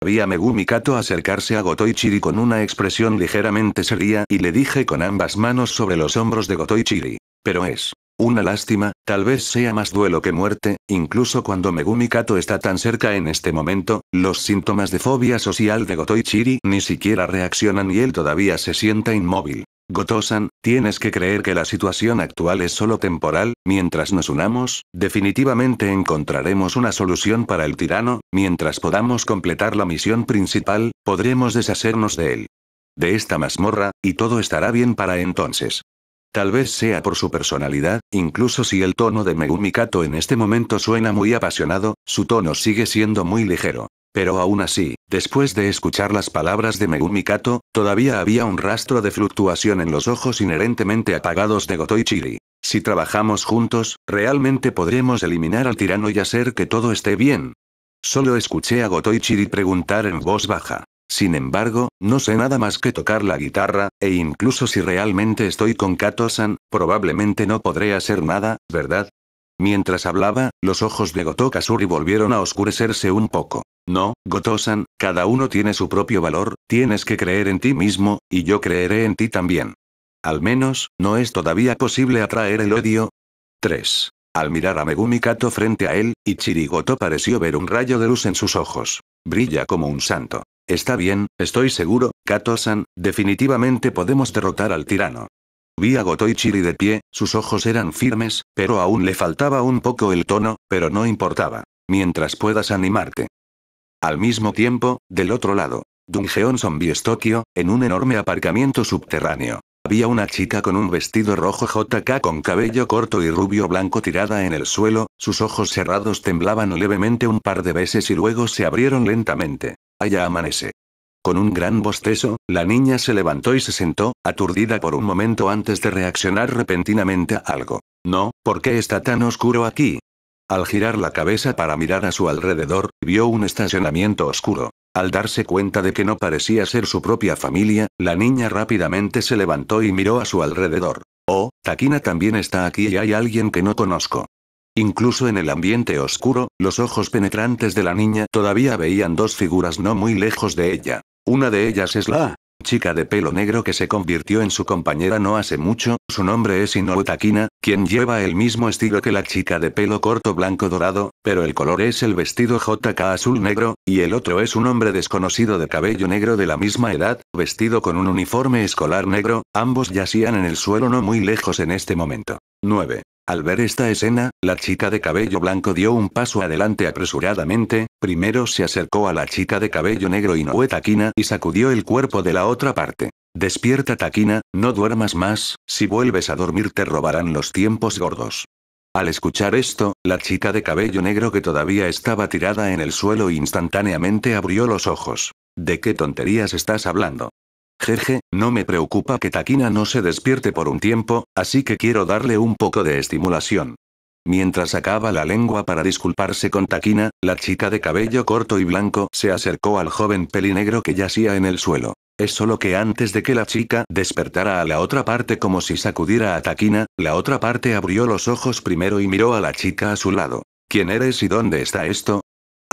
Vi a Megumi Kato acercarse a Gotoichiri con una expresión ligeramente seria y le dije con ambas manos sobre los hombros de Gotoichiri. Pero es. Una lástima, tal vez sea más duelo que muerte, incluso cuando Megumi Kato está tan cerca en este momento, los síntomas de fobia social de Gotoichiri ni siquiera reaccionan y él todavía se sienta inmóvil. Gotosan, tienes que creer que la situación actual es solo temporal, mientras nos unamos, definitivamente encontraremos una solución para el tirano, mientras podamos completar la misión principal, podremos deshacernos de él. De esta mazmorra, y todo estará bien para entonces. Tal vez sea por su personalidad, incluso si el tono de Megumi Kato en este momento suena muy apasionado, su tono sigue siendo muy ligero. Pero aún así, después de escuchar las palabras de Megumi Kato, todavía había un rastro de fluctuación en los ojos inherentemente apagados de Gotoi Chiri. Si trabajamos juntos, realmente podremos eliminar al tirano y hacer que todo esté bien. Solo escuché a Gotoi Chiri preguntar en voz baja. Sin embargo, no sé nada más que tocar la guitarra, e incluso si realmente estoy con Kato-san, probablemente no podré hacer nada, ¿verdad? Mientras hablaba, los ojos de Goto Kasuri volvieron a oscurecerse un poco. No, Gotosan, cada uno tiene su propio valor, tienes que creer en ti mismo, y yo creeré en ti también. Al menos, ¿no es todavía posible atraer el odio? 3. Al mirar a Megumi Kato frente a él, Ichirigoto pareció ver un rayo de luz en sus ojos. Brilla como un santo. Está bien, estoy seguro, Kato-san, definitivamente podemos derrotar al tirano. Vi a Goto Ichiri de pie, sus ojos eran firmes, pero aún le faltaba un poco el tono, pero no importaba. Mientras puedas animarte. Al mismo tiempo, del otro lado, Dungeon Zombies Tokio, en un enorme aparcamiento subterráneo. Había una chica con un vestido rojo JK con cabello corto y rubio blanco tirada en el suelo, sus ojos cerrados temblaban levemente un par de veces y luego se abrieron lentamente. Allá amanece. Con un gran bostezo, la niña se levantó y se sentó, aturdida por un momento antes de reaccionar repentinamente a algo. No, ¿por qué está tan oscuro aquí? Al girar la cabeza para mirar a su alrededor, vio un estacionamiento oscuro. Al darse cuenta de que no parecía ser su propia familia, la niña rápidamente se levantó y miró a su alrededor. Oh, Takina también está aquí y hay alguien que no conozco. Incluso en el ambiente oscuro, los ojos penetrantes de la niña todavía veían dos figuras no muy lejos de ella. Una de ellas es la chica de pelo negro que se convirtió en su compañera no hace mucho, su nombre es Inoue Takina, quien lleva el mismo estilo que la chica de pelo corto blanco dorado, pero el color es el vestido JK azul negro, y el otro es un hombre desconocido de cabello negro de la misma edad, vestido con un uniforme escolar negro, ambos yacían en el suelo no muy lejos en este momento. 9. Al ver esta escena, la chica de cabello blanco dio un paso adelante apresuradamente, primero se acercó a la chica de cabello negro y Inoue taquina y sacudió el cuerpo de la otra parte. Despierta taquina, no duermas más, si vuelves a dormir te robarán los tiempos gordos. Al escuchar esto, la chica de cabello negro que todavía estaba tirada en el suelo instantáneamente abrió los ojos. ¿De qué tonterías estás hablando? Jeje, no me preocupa que Taquina no se despierte por un tiempo, así que quiero darle un poco de estimulación. Mientras sacaba la lengua para disculparse con Taquina, la chica de cabello corto y blanco se acercó al joven pelinegro que yacía en el suelo. Es solo que antes de que la chica despertara a la otra parte como si sacudiera a Taquina, la otra parte abrió los ojos primero y miró a la chica a su lado. ¿Quién eres y dónde está esto?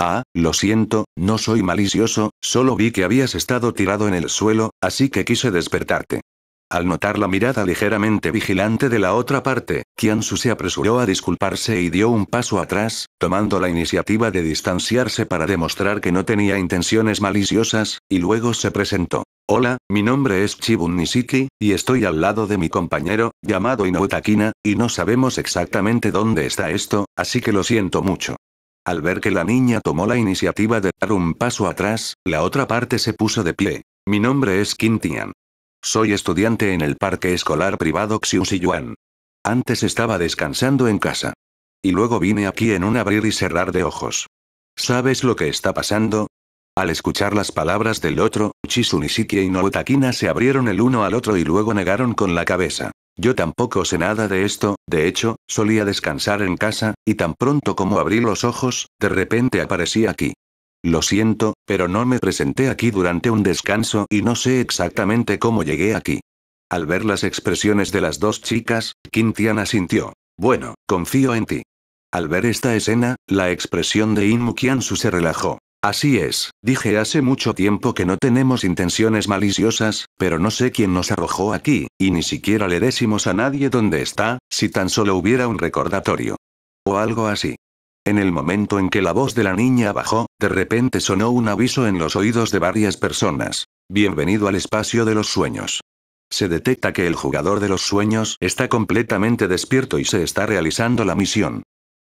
Ah, lo siento, no soy malicioso, solo vi que habías estado tirado en el suelo, así que quise despertarte. Al notar la mirada ligeramente vigilante de la otra parte, Kiansu se apresuró a disculparse y dio un paso atrás, tomando la iniciativa de distanciarse para demostrar que no tenía intenciones maliciosas, y luego se presentó. Hola, mi nombre es Chibun Nishiki, y estoy al lado de mi compañero, llamado Takina, y no sabemos exactamente dónde está esto, así que lo siento mucho. Al ver que la niña tomó la iniciativa de dar un paso atrás, la otra parte se puso de pie. Mi nombre es Quintian. Soy estudiante en el parque escolar privado Yuan. Antes estaba descansando en casa. Y luego vine aquí en un abrir y cerrar de ojos. ¿Sabes lo que está pasando? Al escuchar las palabras del otro, Chisunishiki y Nobutakina se abrieron el uno al otro y luego negaron con la cabeza. Yo tampoco sé nada de esto, de hecho, solía descansar en casa, y tan pronto como abrí los ojos, de repente aparecí aquí. Lo siento, pero no me presenté aquí durante un descanso y no sé exactamente cómo llegué aquí. Al ver las expresiones de las dos chicas, Quintiana sintió. Bueno, confío en ti. Al ver esta escena, la expresión de Inmukiansu se relajó. Así es, dije hace mucho tiempo que no tenemos intenciones maliciosas, pero no sé quién nos arrojó aquí, y ni siquiera le decimos a nadie dónde está, si tan solo hubiera un recordatorio. O algo así. En el momento en que la voz de la niña bajó, de repente sonó un aviso en los oídos de varias personas. Bienvenido al espacio de los sueños. Se detecta que el jugador de los sueños está completamente despierto y se está realizando la misión.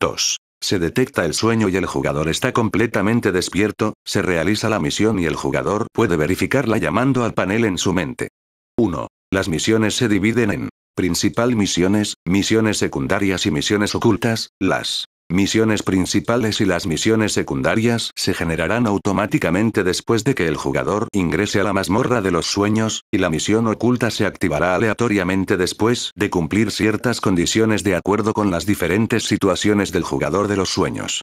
2. Se detecta el sueño y el jugador está completamente despierto, se realiza la misión y el jugador puede verificarla llamando al panel en su mente. 1. Las misiones se dividen en principal misiones, misiones secundarias y misiones ocultas, las Misiones principales y las misiones secundarias se generarán automáticamente después de que el jugador ingrese a la mazmorra de los sueños, y la misión oculta se activará aleatoriamente después de cumplir ciertas condiciones de acuerdo con las diferentes situaciones del jugador de los sueños.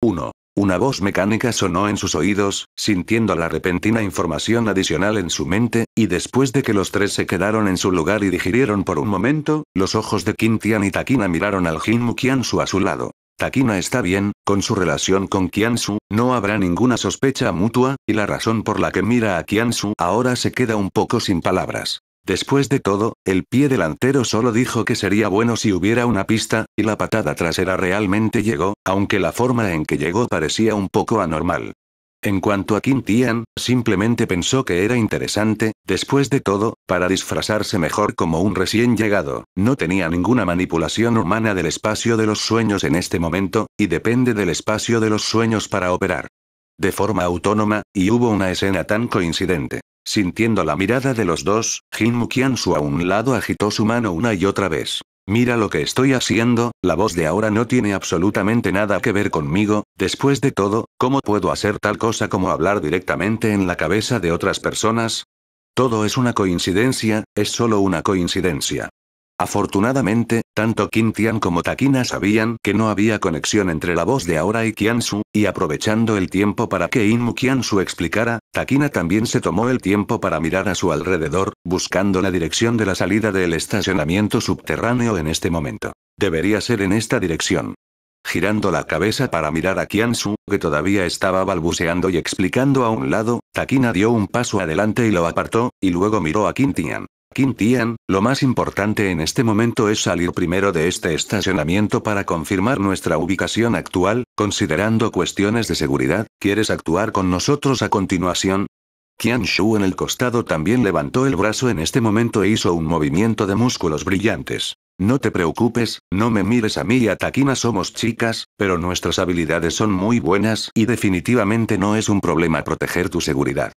1. Una voz mecánica sonó en sus oídos, sintiendo la repentina información adicional en su mente, y después de que los tres se quedaron en su lugar y digirieron por un momento, los ojos de Quintian y Takina miraron al Jin a su lado. Takina está bien, con su relación con Kiansu, no habrá ninguna sospecha mutua, y la razón por la que mira a Kiansu ahora se queda un poco sin palabras. Después de todo, el pie delantero solo dijo que sería bueno si hubiera una pista, y la patada trasera realmente llegó, aunque la forma en que llegó parecía un poco anormal. En cuanto a Kim Tian, simplemente pensó que era interesante, después de todo, para disfrazarse mejor como un recién llegado. No tenía ninguna manipulación humana del espacio de los sueños en este momento, y depende del espacio de los sueños para operar. De forma autónoma, y hubo una escena tan coincidente. Sintiendo la mirada de los dos, Jin Su a un lado agitó su mano una y otra vez. Mira lo que estoy haciendo, la voz de ahora no tiene absolutamente nada que ver conmigo, después de todo, ¿cómo puedo hacer tal cosa como hablar directamente en la cabeza de otras personas? Todo es una coincidencia, es solo una coincidencia. Afortunadamente, tanto Quintian Tian como Takina sabían que no había conexión entre la voz de ahora y Kiansu, y aprovechando el tiempo para que Inmu Qiansu explicara, Takina también se tomó el tiempo para mirar a su alrededor, buscando la dirección de la salida del estacionamiento subterráneo en este momento. Debería ser en esta dirección. Girando la cabeza para mirar a Kiansu, que todavía estaba balbuceando y explicando a un lado, Takina dio un paso adelante y lo apartó, y luego miró a Quintian. Tian. Kim Tian, lo más importante en este momento es salir primero de este estacionamiento para confirmar nuestra ubicación actual, considerando cuestiones de seguridad, ¿quieres actuar con nosotros a continuación? Qian Shu en el costado también levantó el brazo en este momento e hizo un movimiento de músculos brillantes. No te preocupes, no me mires a mí y a Takina somos chicas, pero nuestras habilidades son muy buenas y definitivamente no es un problema proteger tu seguridad.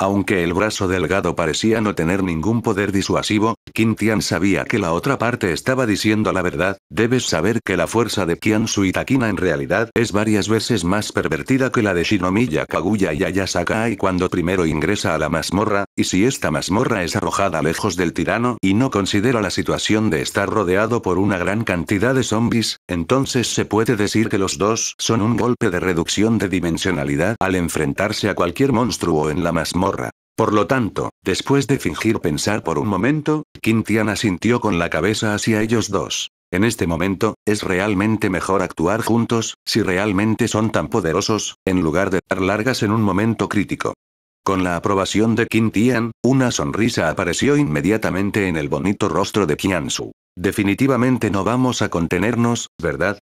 Aunque el brazo delgado parecía no tener ningún poder disuasivo, Quintian sabía que la otra parte estaba diciendo la verdad, debes saber que la fuerza de Kian y Takina en realidad es varias veces más pervertida que la de Shinomiya Kaguya y Ayasaka y cuando primero ingresa a la mazmorra, y si esta mazmorra es arrojada lejos del tirano y no considera la situación de estar rodeado por una gran cantidad de zombies, entonces se puede decir que los dos son un golpe de reducción de dimensionalidad al enfrentarse a cualquier monstruo en la mazmorra por lo tanto, después de fingir pensar por un momento, Quintiana asintió con la cabeza hacia ellos dos. En este momento, es realmente mejor actuar juntos, si realmente son tan poderosos, en lugar de dar largas en un momento crítico. Con la aprobación de Quintian, una sonrisa apareció inmediatamente en el bonito rostro de Kiansu. Definitivamente no vamos a contenernos, ¿verdad?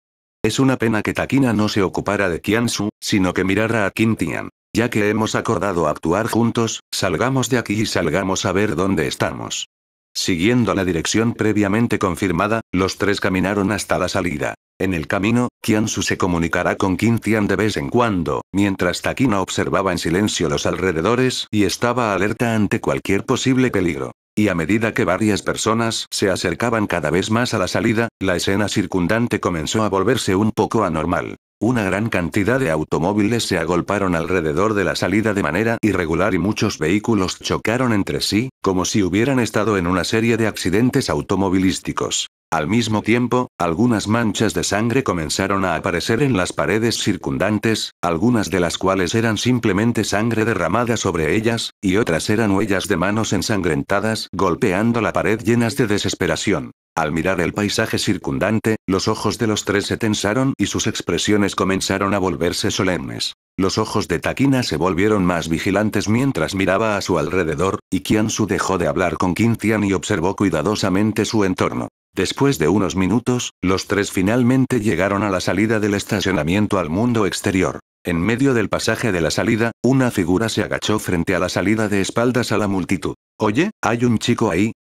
Es una pena que Takina no se ocupara de Kiansu, sino que mirara a Quintian. Ya que hemos acordado actuar juntos, salgamos de aquí y salgamos a ver dónde estamos. Siguiendo la dirección previamente confirmada, los tres caminaron hasta la salida. En el camino, Kiansu se comunicará con Qin Tian de vez en cuando, mientras Takina observaba en silencio los alrededores y estaba alerta ante cualquier posible peligro. Y a medida que varias personas se acercaban cada vez más a la salida, la escena circundante comenzó a volverse un poco anormal. Una gran cantidad de automóviles se agolparon alrededor de la salida de manera irregular y muchos vehículos chocaron entre sí, como si hubieran estado en una serie de accidentes automovilísticos. Al mismo tiempo, algunas manchas de sangre comenzaron a aparecer en las paredes circundantes, algunas de las cuales eran simplemente sangre derramada sobre ellas, y otras eran huellas de manos ensangrentadas golpeando la pared llenas de desesperación. Al mirar el paisaje circundante, los ojos de los tres se tensaron y sus expresiones comenzaron a volverse solemnes. Los ojos de Takina se volvieron más vigilantes mientras miraba a su alrededor, y Kiansu dejó de hablar con Quintian y observó cuidadosamente su entorno. Después de unos minutos, los tres finalmente llegaron a la salida del estacionamiento al mundo exterior. En medio del pasaje de la salida, una figura se agachó frente a la salida de espaldas a la multitud. Oye, hay un chico ahí,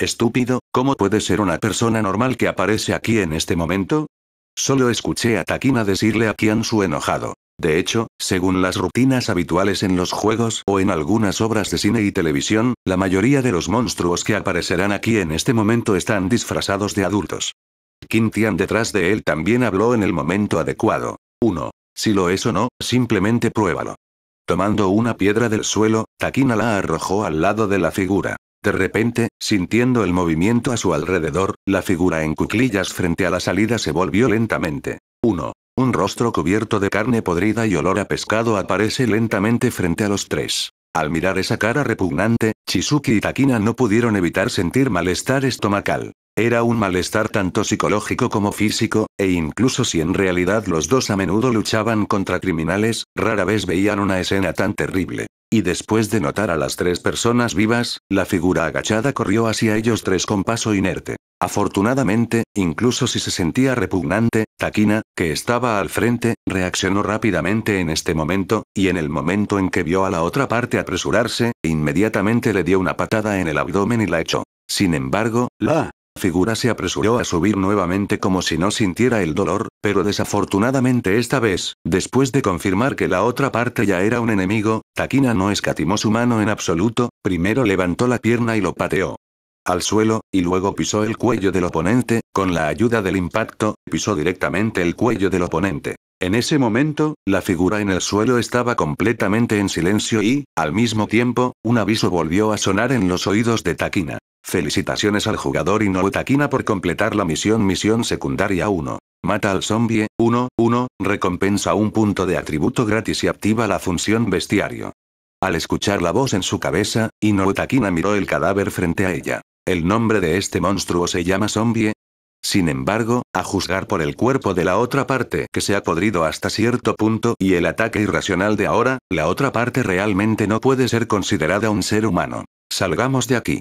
Estúpido, ¿cómo puede ser una persona normal que aparece aquí en este momento? Solo escuché a Takina decirle a su enojado. De hecho, según las rutinas habituales en los juegos o en algunas obras de cine y televisión, la mayoría de los monstruos que aparecerán aquí en este momento están disfrazados de adultos. Kim detrás de él también habló en el momento adecuado. 1. Si lo es o no, simplemente pruébalo. Tomando una piedra del suelo, Takina la arrojó al lado de la figura. De repente, sintiendo el movimiento a su alrededor, la figura en cuclillas frente a la salida se volvió lentamente. 1. Un rostro cubierto de carne podrida y olor a pescado aparece lentamente frente a los tres. Al mirar esa cara repugnante, Chizuki y Takina no pudieron evitar sentir malestar estomacal. Era un malestar tanto psicológico como físico, e incluso si en realidad los dos a menudo luchaban contra criminales, rara vez veían una escena tan terrible. Y después de notar a las tres personas vivas, la figura agachada corrió hacia ellos tres con paso inerte. Afortunadamente, incluso si se sentía repugnante, Taquina, que estaba al frente, reaccionó rápidamente en este momento, y en el momento en que vio a la otra parte apresurarse, inmediatamente le dio una patada en el abdomen y la echó. Sin embargo, la figura se apresuró a subir nuevamente como si no sintiera el dolor, pero desafortunadamente esta vez, después de confirmar que la otra parte ya era un enemigo, Takina no escatimó su mano en absoluto, primero levantó la pierna y lo pateó al suelo, y luego pisó el cuello del oponente, con la ayuda del impacto, pisó directamente el cuello del oponente. En ese momento, la figura en el suelo estaba completamente en silencio y, al mismo tiempo, un aviso volvió a sonar en los oídos de Takina. Felicitaciones al jugador Inoutakina por completar la misión Misión Secundaria 1. Mata al zombie, 1, 1, recompensa un punto de atributo gratis y activa la función bestiario. Al escuchar la voz en su cabeza, Inoutakina miró el cadáver frente a ella. ¿El nombre de este monstruo se llama zombie? Sin embargo, a juzgar por el cuerpo de la otra parte que se ha podrido hasta cierto punto y el ataque irracional de ahora, la otra parte realmente no puede ser considerada un ser humano. Salgamos de aquí.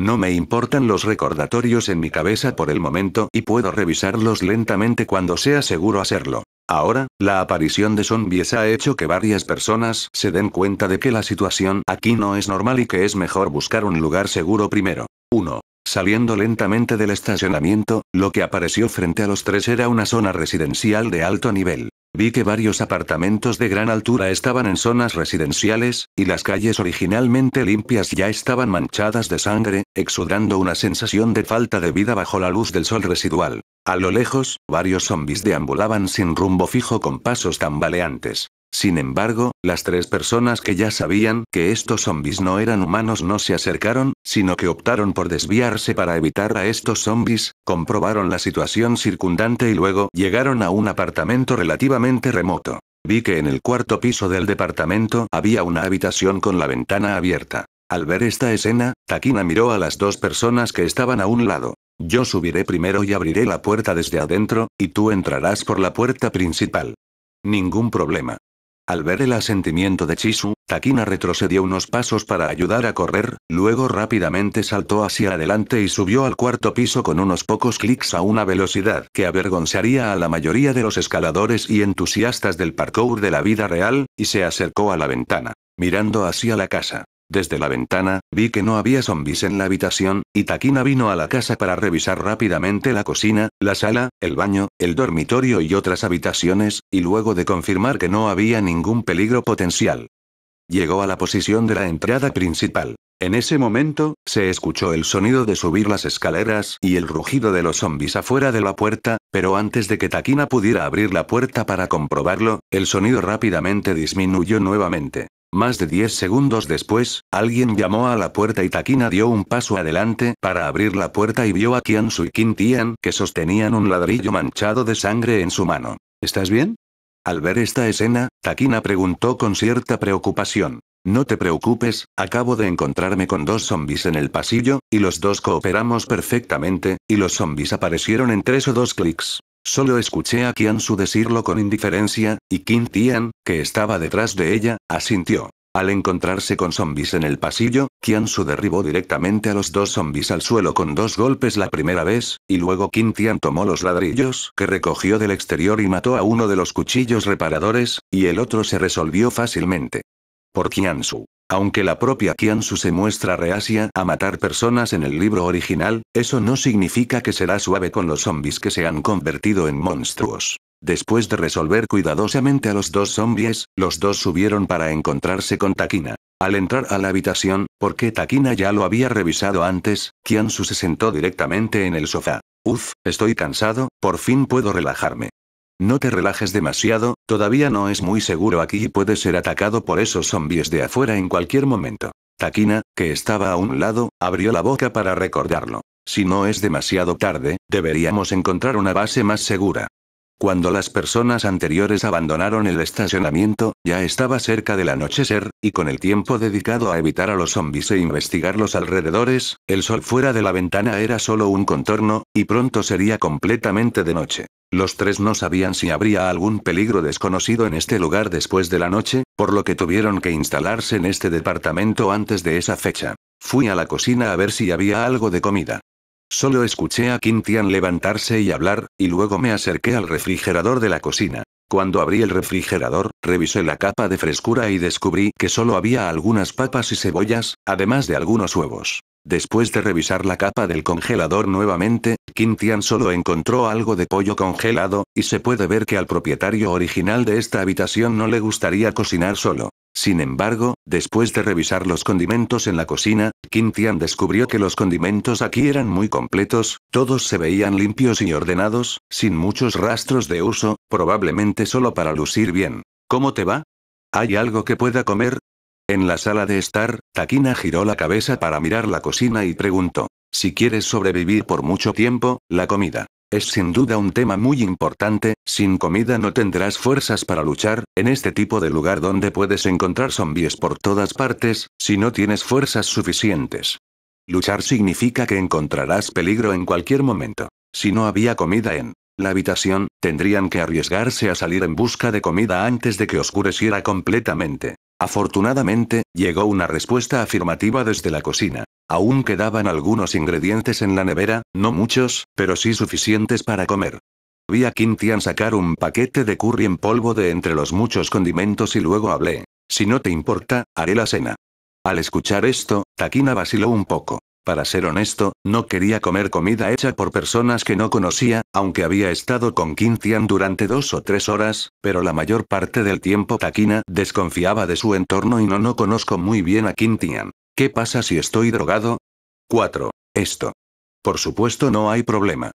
No me importan los recordatorios en mi cabeza por el momento y puedo revisarlos lentamente cuando sea seguro hacerlo. Ahora, la aparición de zombies ha hecho que varias personas se den cuenta de que la situación aquí no es normal y que es mejor buscar un lugar seguro primero. 1. Saliendo lentamente del estacionamiento, lo que apareció frente a los tres era una zona residencial de alto nivel. Vi que varios apartamentos de gran altura estaban en zonas residenciales, y las calles originalmente limpias ya estaban manchadas de sangre, exudando una sensación de falta de vida bajo la luz del sol residual. A lo lejos, varios zombis deambulaban sin rumbo fijo con pasos tambaleantes. Sin embargo, las tres personas que ya sabían que estos zombies no eran humanos no se acercaron, sino que optaron por desviarse para evitar a estos zombies, comprobaron la situación circundante y luego llegaron a un apartamento relativamente remoto. Vi que en el cuarto piso del departamento había una habitación con la ventana abierta. Al ver esta escena, Takina miró a las dos personas que estaban a un lado. Yo subiré primero y abriré la puerta desde adentro, y tú entrarás por la puerta principal. Ningún problema. Al ver el asentimiento de Chisu, Takina retrocedió unos pasos para ayudar a correr, luego rápidamente saltó hacia adelante y subió al cuarto piso con unos pocos clics a una velocidad que avergonzaría a la mayoría de los escaladores y entusiastas del parkour de la vida real, y se acercó a la ventana, mirando hacia la casa. Desde la ventana, vi que no había zombies en la habitación, y Taquina vino a la casa para revisar rápidamente la cocina, la sala, el baño, el dormitorio y otras habitaciones, y luego de confirmar que no había ningún peligro potencial. Llegó a la posición de la entrada principal. En ese momento, se escuchó el sonido de subir las escaleras y el rugido de los zombies afuera de la puerta, pero antes de que Taquina pudiera abrir la puerta para comprobarlo, el sonido rápidamente disminuyó nuevamente. Más de 10 segundos después, alguien llamó a la puerta y Takina dio un paso adelante para abrir la puerta y vio a Kiansu y Kintian que sostenían un ladrillo manchado de sangre en su mano. ¿Estás bien? Al ver esta escena, Takina preguntó con cierta preocupación. No te preocupes, acabo de encontrarme con dos zombies en el pasillo, y los dos cooperamos perfectamente, y los zombies aparecieron en tres o dos clics. Solo escuché a Su decirlo con indiferencia, y Qin Tian, que estaba detrás de ella, asintió. Al encontrarse con zombies en el pasillo, Su derribó directamente a los dos zombies al suelo con dos golpes la primera vez, y luego Qin Tian tomó los ladrillos que recogió del exterior y mató a uno de los cuchillos reparadores, y el otro se resolvió fácilmente. Por Su. Aunque la propia Kiansu se muestra reacia a matar personas en el libro original, eso no significa que será suave con los zombies que se han convertido en monstruos. Después de resolver cuidadosamente a los dos zombies, los dos subieron para encontrarse con Takina. Al entrar a la habitación, porque Takina ya lo había revisado antes, Kiansu se sentó directamente en el sofá. Uf, estoy cansado, por fin puedo relajarme. No te relajes demasiado, todavía no es muy seguro aquí y puedes ser atacado por esos zombies de afuera en cualquier momento. Taquina, que estaba a un lado, abrió la boca para recordarlo. Si no es demasiado tarde, deberíamos encontrar una base más segura. Cuando las personas anteriores abandonaron el estacionamiento, ya estaba cerca del anochecer, y con el tiempo dedicado a evitar a los zombies e investigar los alrededores, el sol fuera de la ventana era solo un contorno, y pronto sería completamente de noche. Los tres no sabían si habría algún peligro desconocido en este lugar después de la noche, por lo que tuvieron que instalarse en este departamento antes de esa fecha. Fui a la cocina a ver si había algo de comida. Solo escuché a Quintian levantarse y hablar, y luego me acerqué al refrigerador de la cocina. Cuando abrí el refrigerador, revisé la capa de frescura y descubrí que solo había algunas papas y cebollas, además de algunos huevos. Después de revisar la capa del congelador nuevamente, Quintian solo encontró algo de pollo congelado, y se puede ver que al propietario original de esta habitación no le gustaría cocinar solo. Sin embargo, después de revisar los condimentos en la cocina, Quintian descubrió que los condimentos aquí eran muy completos, todos se veían limpios y ordenados, sin muchos rastros de uso, probablemente solo para lucir bien. ¿Cómo te va? ¿Hay algo que pueda comer? En la sala de estar, Takina giró la cabeza para mirar la cocina y preguntó, si quieres sobrevivir por mucho tiempo, la comida. Es sin duda un tema muy importante, sin comida no tendrás fuerzas para luchar, en este tipo de lugar donde puedes encontrar zombies por todas partes, si no tienes fuerzas suficientes. Luchar significa que encontrarás peligro en cualquier momento. Si no había comida en la habitación, tendrían que arriesgarse a salir en busca de comida antes de que oscureciera completamente. Afortunadamente, llegó una respuesta afirmativa desde la cocina. Aún quedaban algunos ingredientes en la nevera, no muchos, pero sí suficientes para comer. Vi a Quintian sacar un paquete de curry en polvo de entre los muchos condimentos y luego hablé. Si no te importa, haré la cena. Al escuchar esto, Takina vaciló un poco. Para ser honesto, no quería comer comida hecha por personas que no conocía, aunque había estado con Quintian durante dos o tres horas, pero la mayor parte del tiempo Taquina desconfiaba de su entorno y no no conozco muy bien a Quintian. ¿Qué pasa si estoy drogado? 4. Esto. Por supuesto no hay problema.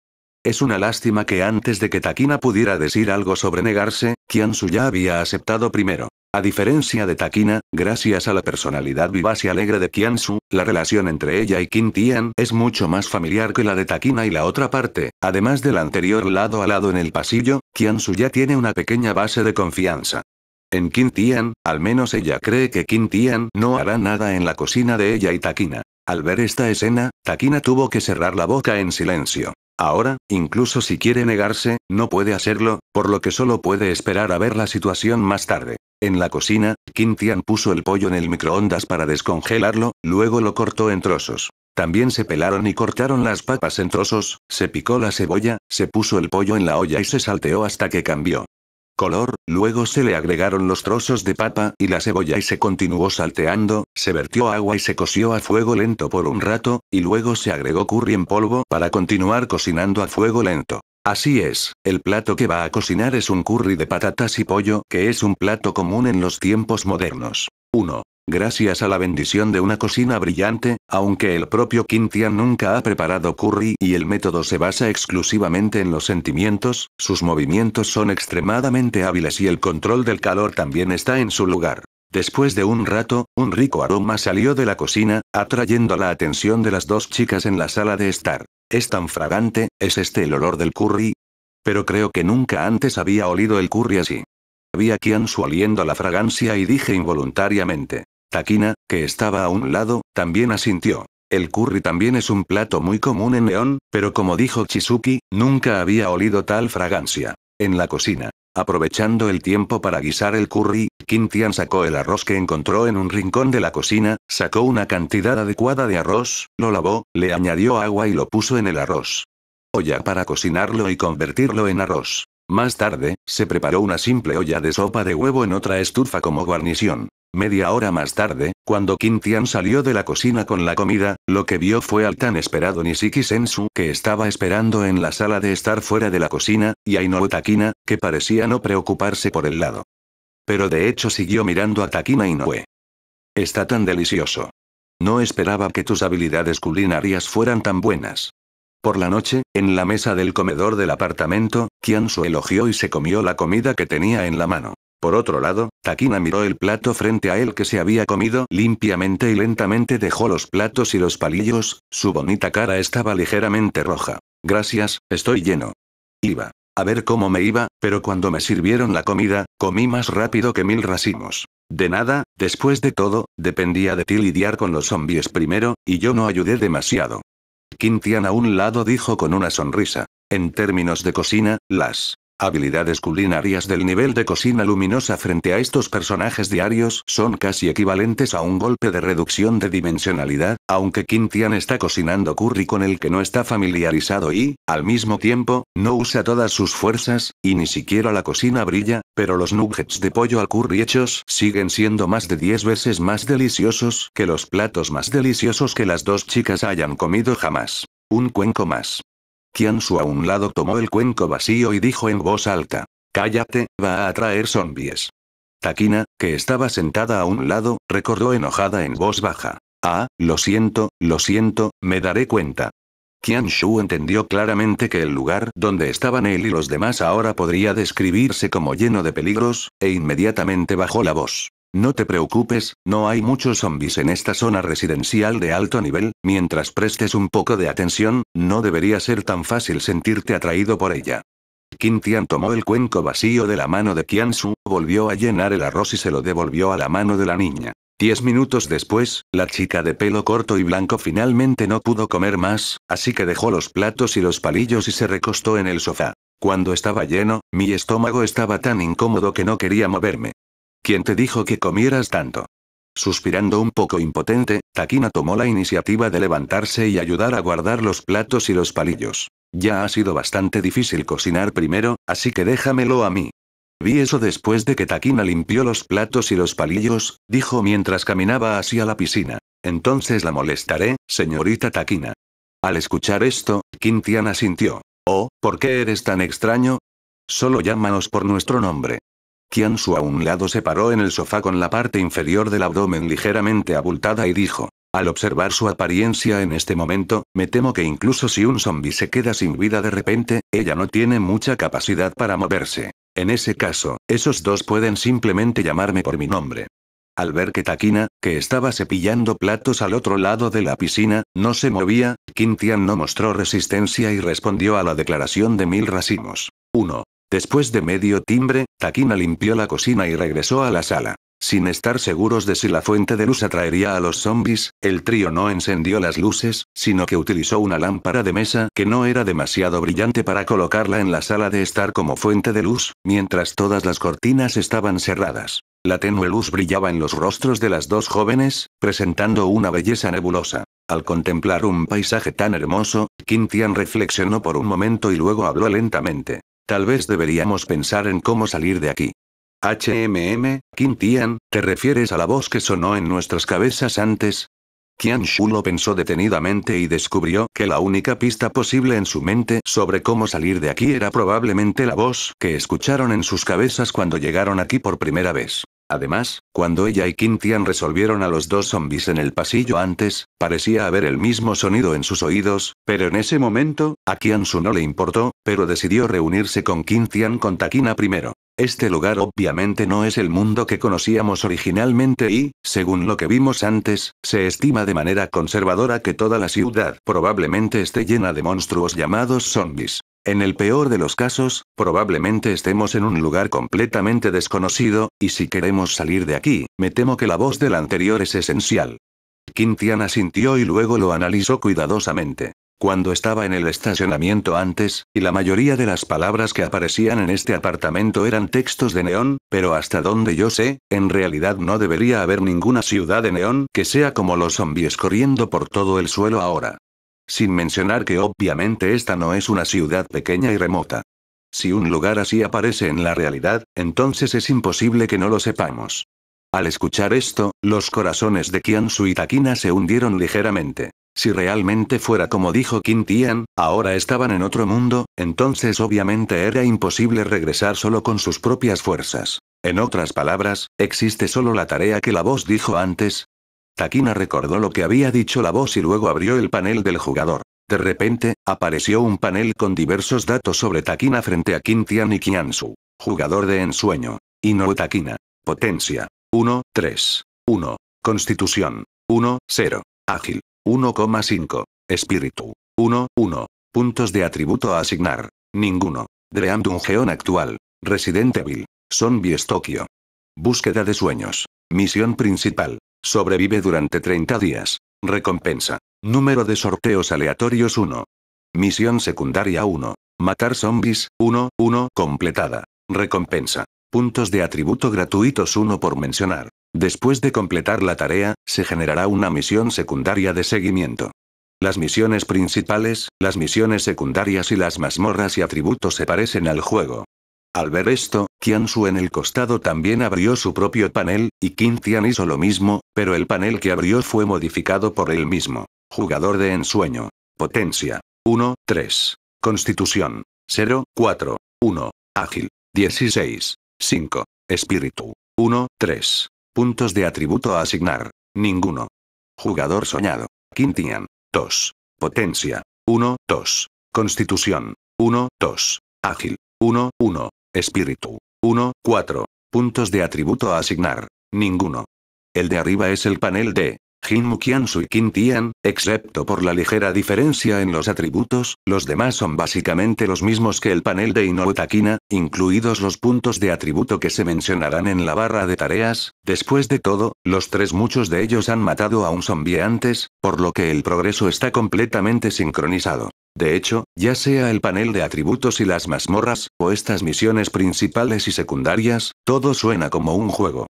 Es una lástima que antes de que Taquina pudiera decir algo sobre negarse, Kiansu ya había aceptado primero. A diferencia de Takina, gracias a la personalidad vivaz y alegre de Kiansu, la relación entre ella y Qin Tian es mucho más familiar que la de Takina y la otra parte. Además del anterior lado a lado en el pasillo, Kiansu ya tiene una pequeña base de confianza. En Qin Tian, al menos ella cree que Qin Tian no hará nada en la cocina de ella y Takina. Al ver esta escena, Takina tuvo que cerrar la boca en silencio. Ahora, incluso si quiere negarse, no puede hacerlo, por lo que solo puede esperar a ver la situación más tarde. En la cocina, Tian puso el pollo en el microondas para descongelarlo, luego lo cortó en trozos. También se pelaron y cortaron las papas en trozos, se picó la cebolla, se puso el pollo en la olla y se salteó hasta que cambió color, luego se le agregaron los trozos de papa y la cebolla y se continuó salteando, se vertió agua y se coció a fuego lento por un rato, y luego se agregó curry en polvo para continuar cocinando a fuego lento. Así es, el plato que va a cocinar es un curry de patatas y pollo que es un plato común en los tiempos modernos. 1 gracias a la bendición de una cocina brillante, aunque el propio Quintian nunca ha preparado curry y el método se basa exclusivamente en los sentimientos, sus movimientos son extremadamente hábiles y el control del calor también está en su lugar. Después de un rato, un rico aroma salió de la cocina, atrayendo la atención de las dos chicas en la sala de estar. Es tan fragante, ¿es este el olor del curry? Pero creo que nunca antes había olido el curry así. Había a Kian oliendo la fragancia y dije involuntariamente. Takina, que estaba a un lado, también asintió. El curry también es un plato muy común en León, pero como dijo Chizuki, nunca había olido tal fragancia. En la cocina. Aprovechando el tiempo para guisar el curry, Quintian sacó el arroz que encontró en un rincón de la cocina, sacó una cantidad adecuada de arroz, lo lavó, le añadió agua y lo puso en el arroz. ya para cocinarlo y convertirlo en arroz. Más tarde, se preparó una simple olla de sopa de huevo en otra estufa como guarnición. Media hora más tarde, cuando Quintian salió de la cocina con la comida, lo que vio fue al tan esperado Nishiki Sensu, que estaba esperando en la sala de estar fuera de la cocina, y a Inoue Takina, que parecía no preocuparse por el lado. Pero de hecho siguió mirando a Takina Inoue. Está tan delicioso. No esperaba que tus habilidades culinarias fueran tan buenas. Por la noche, en la mesa del comedor del apartamento, su elogió y se comió la comida que tenía en la mano. Por otro lado, Takina miró el plato frente a él que se había comido limpiamente y lentamente dejó los platos y los palillos, su bonita cara estaba ligeramente roja. Gracias, estoy lleno. Iba. A ver cómo me iba, pero cuando me sirvieron la comida, comí más rápido que mil racimos. De nada, después de todo, dependía de ti lidiar con los zombies primero, y yo no ayudé demasiado. Quintian a un lado dijo con una sonrisa. En términos de cocina, las Habilidades culinarias del nivel de cocina luminosa frente a estos personajes diarios son casi equivalentes a un golpe de reducción de dimensionalidad, aunque Quintian está cocinando curry con el que no está familiarizado y, al mismo tiempo, no usa todas sus fuerzas, y ni siquiera la cocina brilla, pero los nuggets de pollo al curry hechos siguen siendo más de 10 veces más deliciosos que los platos más deliciosos que las dos chicas hayan comido jamás. Un cuenco más a un lado tomó el cuenco vacío y dijo en voz alta. Cállate, va a atraer zombies. Takina, que estaba sentada a un lado, recordó enojada en voz baja. Ah, lo siento, lo siento, me daré cuenta. Qian Shu entendió claramente que el lugar donde estaban él y los demás ahora podría describirse como lleno de peligros, e inmediatamente bajó la voz. No te preocupes, no hay muchos zombies en esta zona residencial de alto nivel, mientras prestes un poco de atención, no debería ser tan fácil sentirte atraído por ella. Quintian tomó el cuenco vacío de la mano de Kiansu, volvió a llenar el arroz y se lo devolvió a la mano de la niña. Diez minutos después, la chica de pelo corto y blanco finalmente no pudo comer más, así que dejó los platos y los palillos y se recostó en el sofá. Cuando estaba lleno, mi estómago estaba tan incómodo que no quería moverme. ¿Quién te dijo que comieras tanto? Suspirando un poco impotente, Taquina tomó la iniciativa de levantarse y ayudar a guardar los platos y los palillos. Ya ha sido bastante difícil cocinar primero, así que déjamelo a mí. Vi eso después de que Taquina limpió los platos y los palillos, dijo mientras caminaba hacia la piscina. Entonces la molestaré, señorita Taquina. Al escuchar esto, Quintiana sintió. Oh, ¿por qué eres tan extraño? Solo llámanos por nuestro nombre. Su a un lado se paró en el sofá con la parte inferior del abdomen ligeramente abultada y dijo. Al observar su apariencia en este momento, me temo que incluso si un zombi se queda sin vida de repente, ella no tiene mucha capacidad para moverse. En ese caso, esos dos pueden simplemente llamarme por mi nombre. Al ver que Taquina, que estaba cepillando platos al otro lado de la piscina, no se movía, Quintian no mostró resistencia y respondió a la declaración de mil racimos. 1. Después de medio timbre, Taquina limpió la cocina y regresó a la sala. Sin estar seguros de si la fuente de luz atraería a los zombies, el trío no encendió las luces, sino que utilizó una lámpara de mesa que no era demasiado brillante para colocarla en la sala de estar como fuente de luz, mientras todas las cortinas estaban cerradas. La tenue luz brillaba en los rostros de las dos jóvenes, presentando una belleza nebulosa. Al contemplar un paisaje tan hermoso, Quintian reflexionó por un momento y luego habló lentamente. Tal vez deberíamos pensar en cómo salir de aquí. HMM, Quintian, ¿te refieres a la voz que sonó en nuestras cabezas antes? Qian Shu lo pensó detenidamente y descubrió que la única pista posible en su mente sobre cómo salir de aquí era probablemente la voz que escucharon en sus cabezas cuando llegaron aquí por primera vez. Además, cuando ella y Quintian resolvieron a los dos zombies en el pasillo antes, parecía haber el mismo sonido en sus oídos, pero en ese momento, a Kiansu no le importó, pero decidió reunirse con Quintian con Takina primero. Este lugar obviamente no es el mundo que conocíamos originalmente y, según lo que vimos antes, se estima de manera conservadora que toda la ciudad probablemente esté llena de monstruos llamados zombies. En el peor de los casos, probablemente estemos en un lugar completamente desconocido, y si queremos salir de aquí, me temo que la voz del anterior es esencial. Quintiana sintió y luego lo analizó cuidadosamente. Cuando estaba en el estacionamiento antes, y la mayoría de las palabras que aparecían en este apartamento eran textos de neón, pero hasta donde yo sé, en realidad no debería haber ninguna ciudad de neón que sea como los zombies corriendo por todo el suelo ahora. Sin mencionar que obviamente esta no es una ciudad pequeña y remota. Si un lugar así aparece en la realidad, entonces es imposible que no lo sepamos. Al escuchar esto, los corazones de Kiansu y Takina se hundieron ligeramente. Si realmente fuera como dijo Qin Tian, ahora estaban en otro mundo, entonces obviamente era imposible regresar solo con sus propias fuerzas. En otras palabras, existe solo la tarea que la voz dijo antes, Takina recordó lo que había dicho la voz y luego abrió el panel del jugador. De repente, apareció un panel con diversos datos sobre Takina frente a Kintian y Kiansu. Jugador de ensueño. no Takina. Potencia. 1, 3. 1. Constitución. 1, 0. Ágil. 1,5. Espíritu. 1, 1. Puntos de atributo a asignar. Ninguno. Dream Dungeon actual. Resident Evil. Zombie tokio Búsqueda de sueños. Misión principal. Sobrevive durante 30 días. Recompensa. Número de sorteos aleatorios 1. Misión secundaria 1. Matar zombies, 1, 1, completada. Recompensa. Puntos de atributo gratuitos 1 por mencionar. Después de completar la tarea, se generará una misión secundaria de seguimiento. Las misiones principales, las misiones secundarias y las mazmorras y atributos se parecen al juego. Al ver esto, Kiansu en el costado también abrió su propio panel, y Kintian hizo lo mismo, pero el panel que abrió fue modificado por él mismo. Jugador de ensueño. Potencia. 1, 3. Constitución. 0, 4. 1. Ágil. 16. 5. Espíritu. 1, 3. Puntos de atributo a asignar. Ninguno. Jugador soñado. Quintian. 2. Potencia. 1, 2. Constitución. 1, 2. Ágil. 1, 1. Espíritu. 1, 4. Puntos de atributo a asignar. Ninguno. El de arriba es el panel de Jin y Kintian, Tian, excepto por la ligera diferencia en los atributos, los demás son básicamente los mismos que el panel de Inoutakina, incluidos los puntos de atributo que se mencionarán en la barra de tareas. Después de todo, los tres muchos de ellos han matado a un zombie antes, por lo que el progreso está completamente sincronizado. De hecho, ya sea el panel de atributos y las mazmorras, o estas misiones principales y secundarias, todo suena como un juego.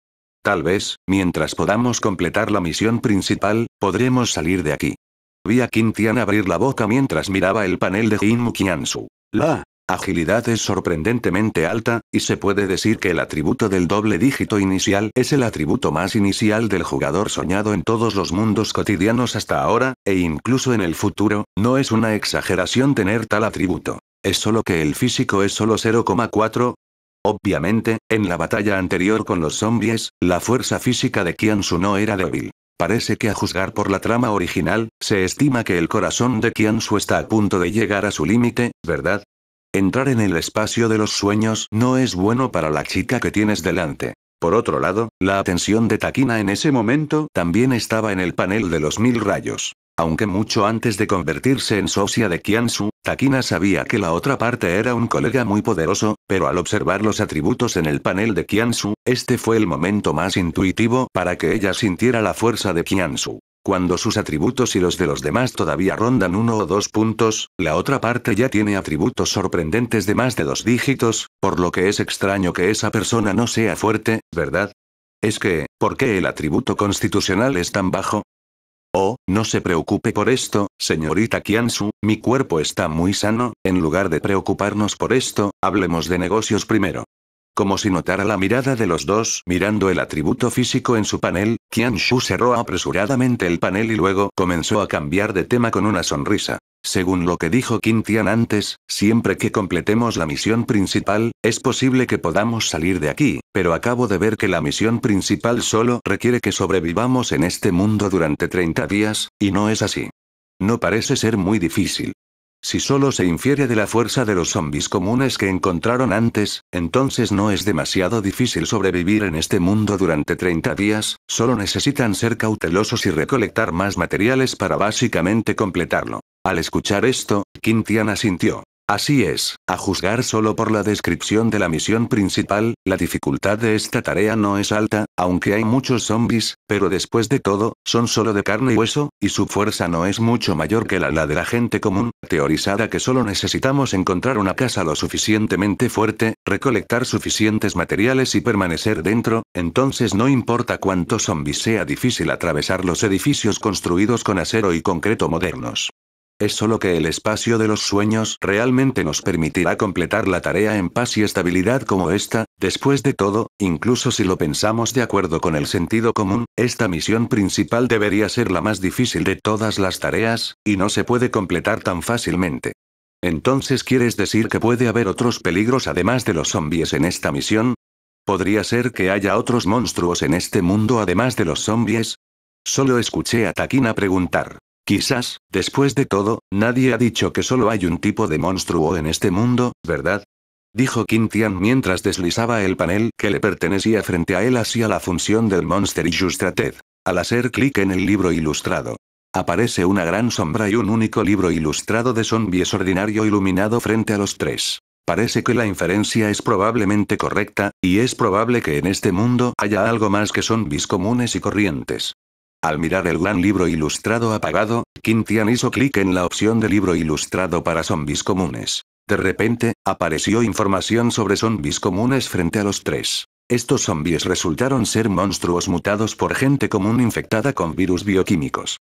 Tal vez, mientras podamos completar la misión principal, podremos salir de aquí. Vi a Quintian abrir la boca mientras miraba el panel de Jin Kiansu. La Agilidad es sorprendentemente alta, y se puede decir que el atributo del doble dígito inicial es el atributo más inicial del jugador soñado en todos los mundos cotidianos hasta ahora, e incluso en el futuro, no es una exageración tener tal atributo. Es solo que el físico es solo 0,4, Obviamente, en la batalla anterior con los zombies, la fuerza física de Kiansu no era débil. Parece que a juzgar por la trama original, se estima que el corazón de Kiansu está a punto de llegar a su límite, ¿verdad? Entrar en el espacio de los sueños no es bueno para la chica que tienes delante. Por otro lado, la atención de Taquina en ese momento también estaba en el panel de los mil rayos. Aunque mucho antes de convertirse en socia de Kiansu, Takina sabía que la otra parte era un colega muy poderoso, pero al observar los atributos en el panel de Kiansu, este fue el momento más intuitivo para que ella sintiera la fuerza de Kiansu. Cuando sus atributos y los de los demás todavía rondan uno o dos puntos, la otra parte ya tiene atributos sorprendentes de más de dos dígitos, por lo que es extraño que esa persona no sea fuerte, ¿verdad? Es que, ¿por qué el atributo constitucional es tan bajo? Oh, no se preocupe por esto, señorita Kiansu, mi cuerpo está muy sano, en lugar de preocuparnos por esto, hablemos de negocios primero. Como si notara la mirada de los dos mirando el atributo físico en su panel, Shu cerró apresuradamente el panel y luego comenzó a cambiar de tema con una sonrisa. Según lo que dijo Tian antes, siempre que completemos la misión principal, es posible que podamos salir de aquí, pero acabo de ver que la misión principal solo requiere que sobrevivamos en este mundo durante 30 días, y no es así. No parece ser muy difícil. Si solo se infiere de la fuerza de los zombies comunes que encontraron antes, entonces no es demasiado difícil sobrevivir en este mundo durante 30 días, solo necesitan ser cautelosos y recolectar más materiales para básicamente completarlo. Al escuchar esto, Quintiana sintió Así es, a juzgar solo por la descripción de la misión principal, la dificultad de esta tarea no es alta, aunque hay muchos zombies, pero después de todo, son solo de carne y hueso, y su fuerza no es mucho mayor que la, de la gente común, teorizada que solo necesitamos encontrar una casa lo suficientemente fuerte, recolectar suficientes materiales y permanecer dentro, entonces no importa cuánto zombies sea difícil atravesar los edificios construidos con acero y concreto modernos. Es solo que el espacio de los sueños realmente nos permitirá completar la tarea en paz y estabilidad como esta, después de todo, incluso si lo pensamos de acuerdo con el sentido común, esta misión principal debería ser la más difícil de todas las tareas, y no se puede completar tan fácilmente. Entonces quieres decir que puede haber otros peligros además de los zombies en esta misión? ¿Podría ser que haya otros monstruos en este mundo además de los zombies? Solo escuché a Takina preguntar. Quizás, después de todo, nadie ha dicho que solo hay un tipo de monstruo en este mundo, ¿verdad? Dijo Quintian mientras deslizaba el panel que le pertenecía frente a él hacia la función del Monster Illustrated. Al hacer clic en el libro ilustrado, aparece una gran sombra y un único libro ilustrado de zombies ordinario iluminado frente a los tres. Parece que la inferencia es probablemente correcta, y es probable que en este mundo haya algo más que zombies comunes y corrientes. Al mirar el gran libro ilustrado apagado, Quintian hizo clic en la opción de libro ilustrado para zombies comunes. De repente, apareció información sobre zombies comunes frente a los tres. Estos zombies resultaron ser monstruos mutados por gente común infectada con virus bioquímicos.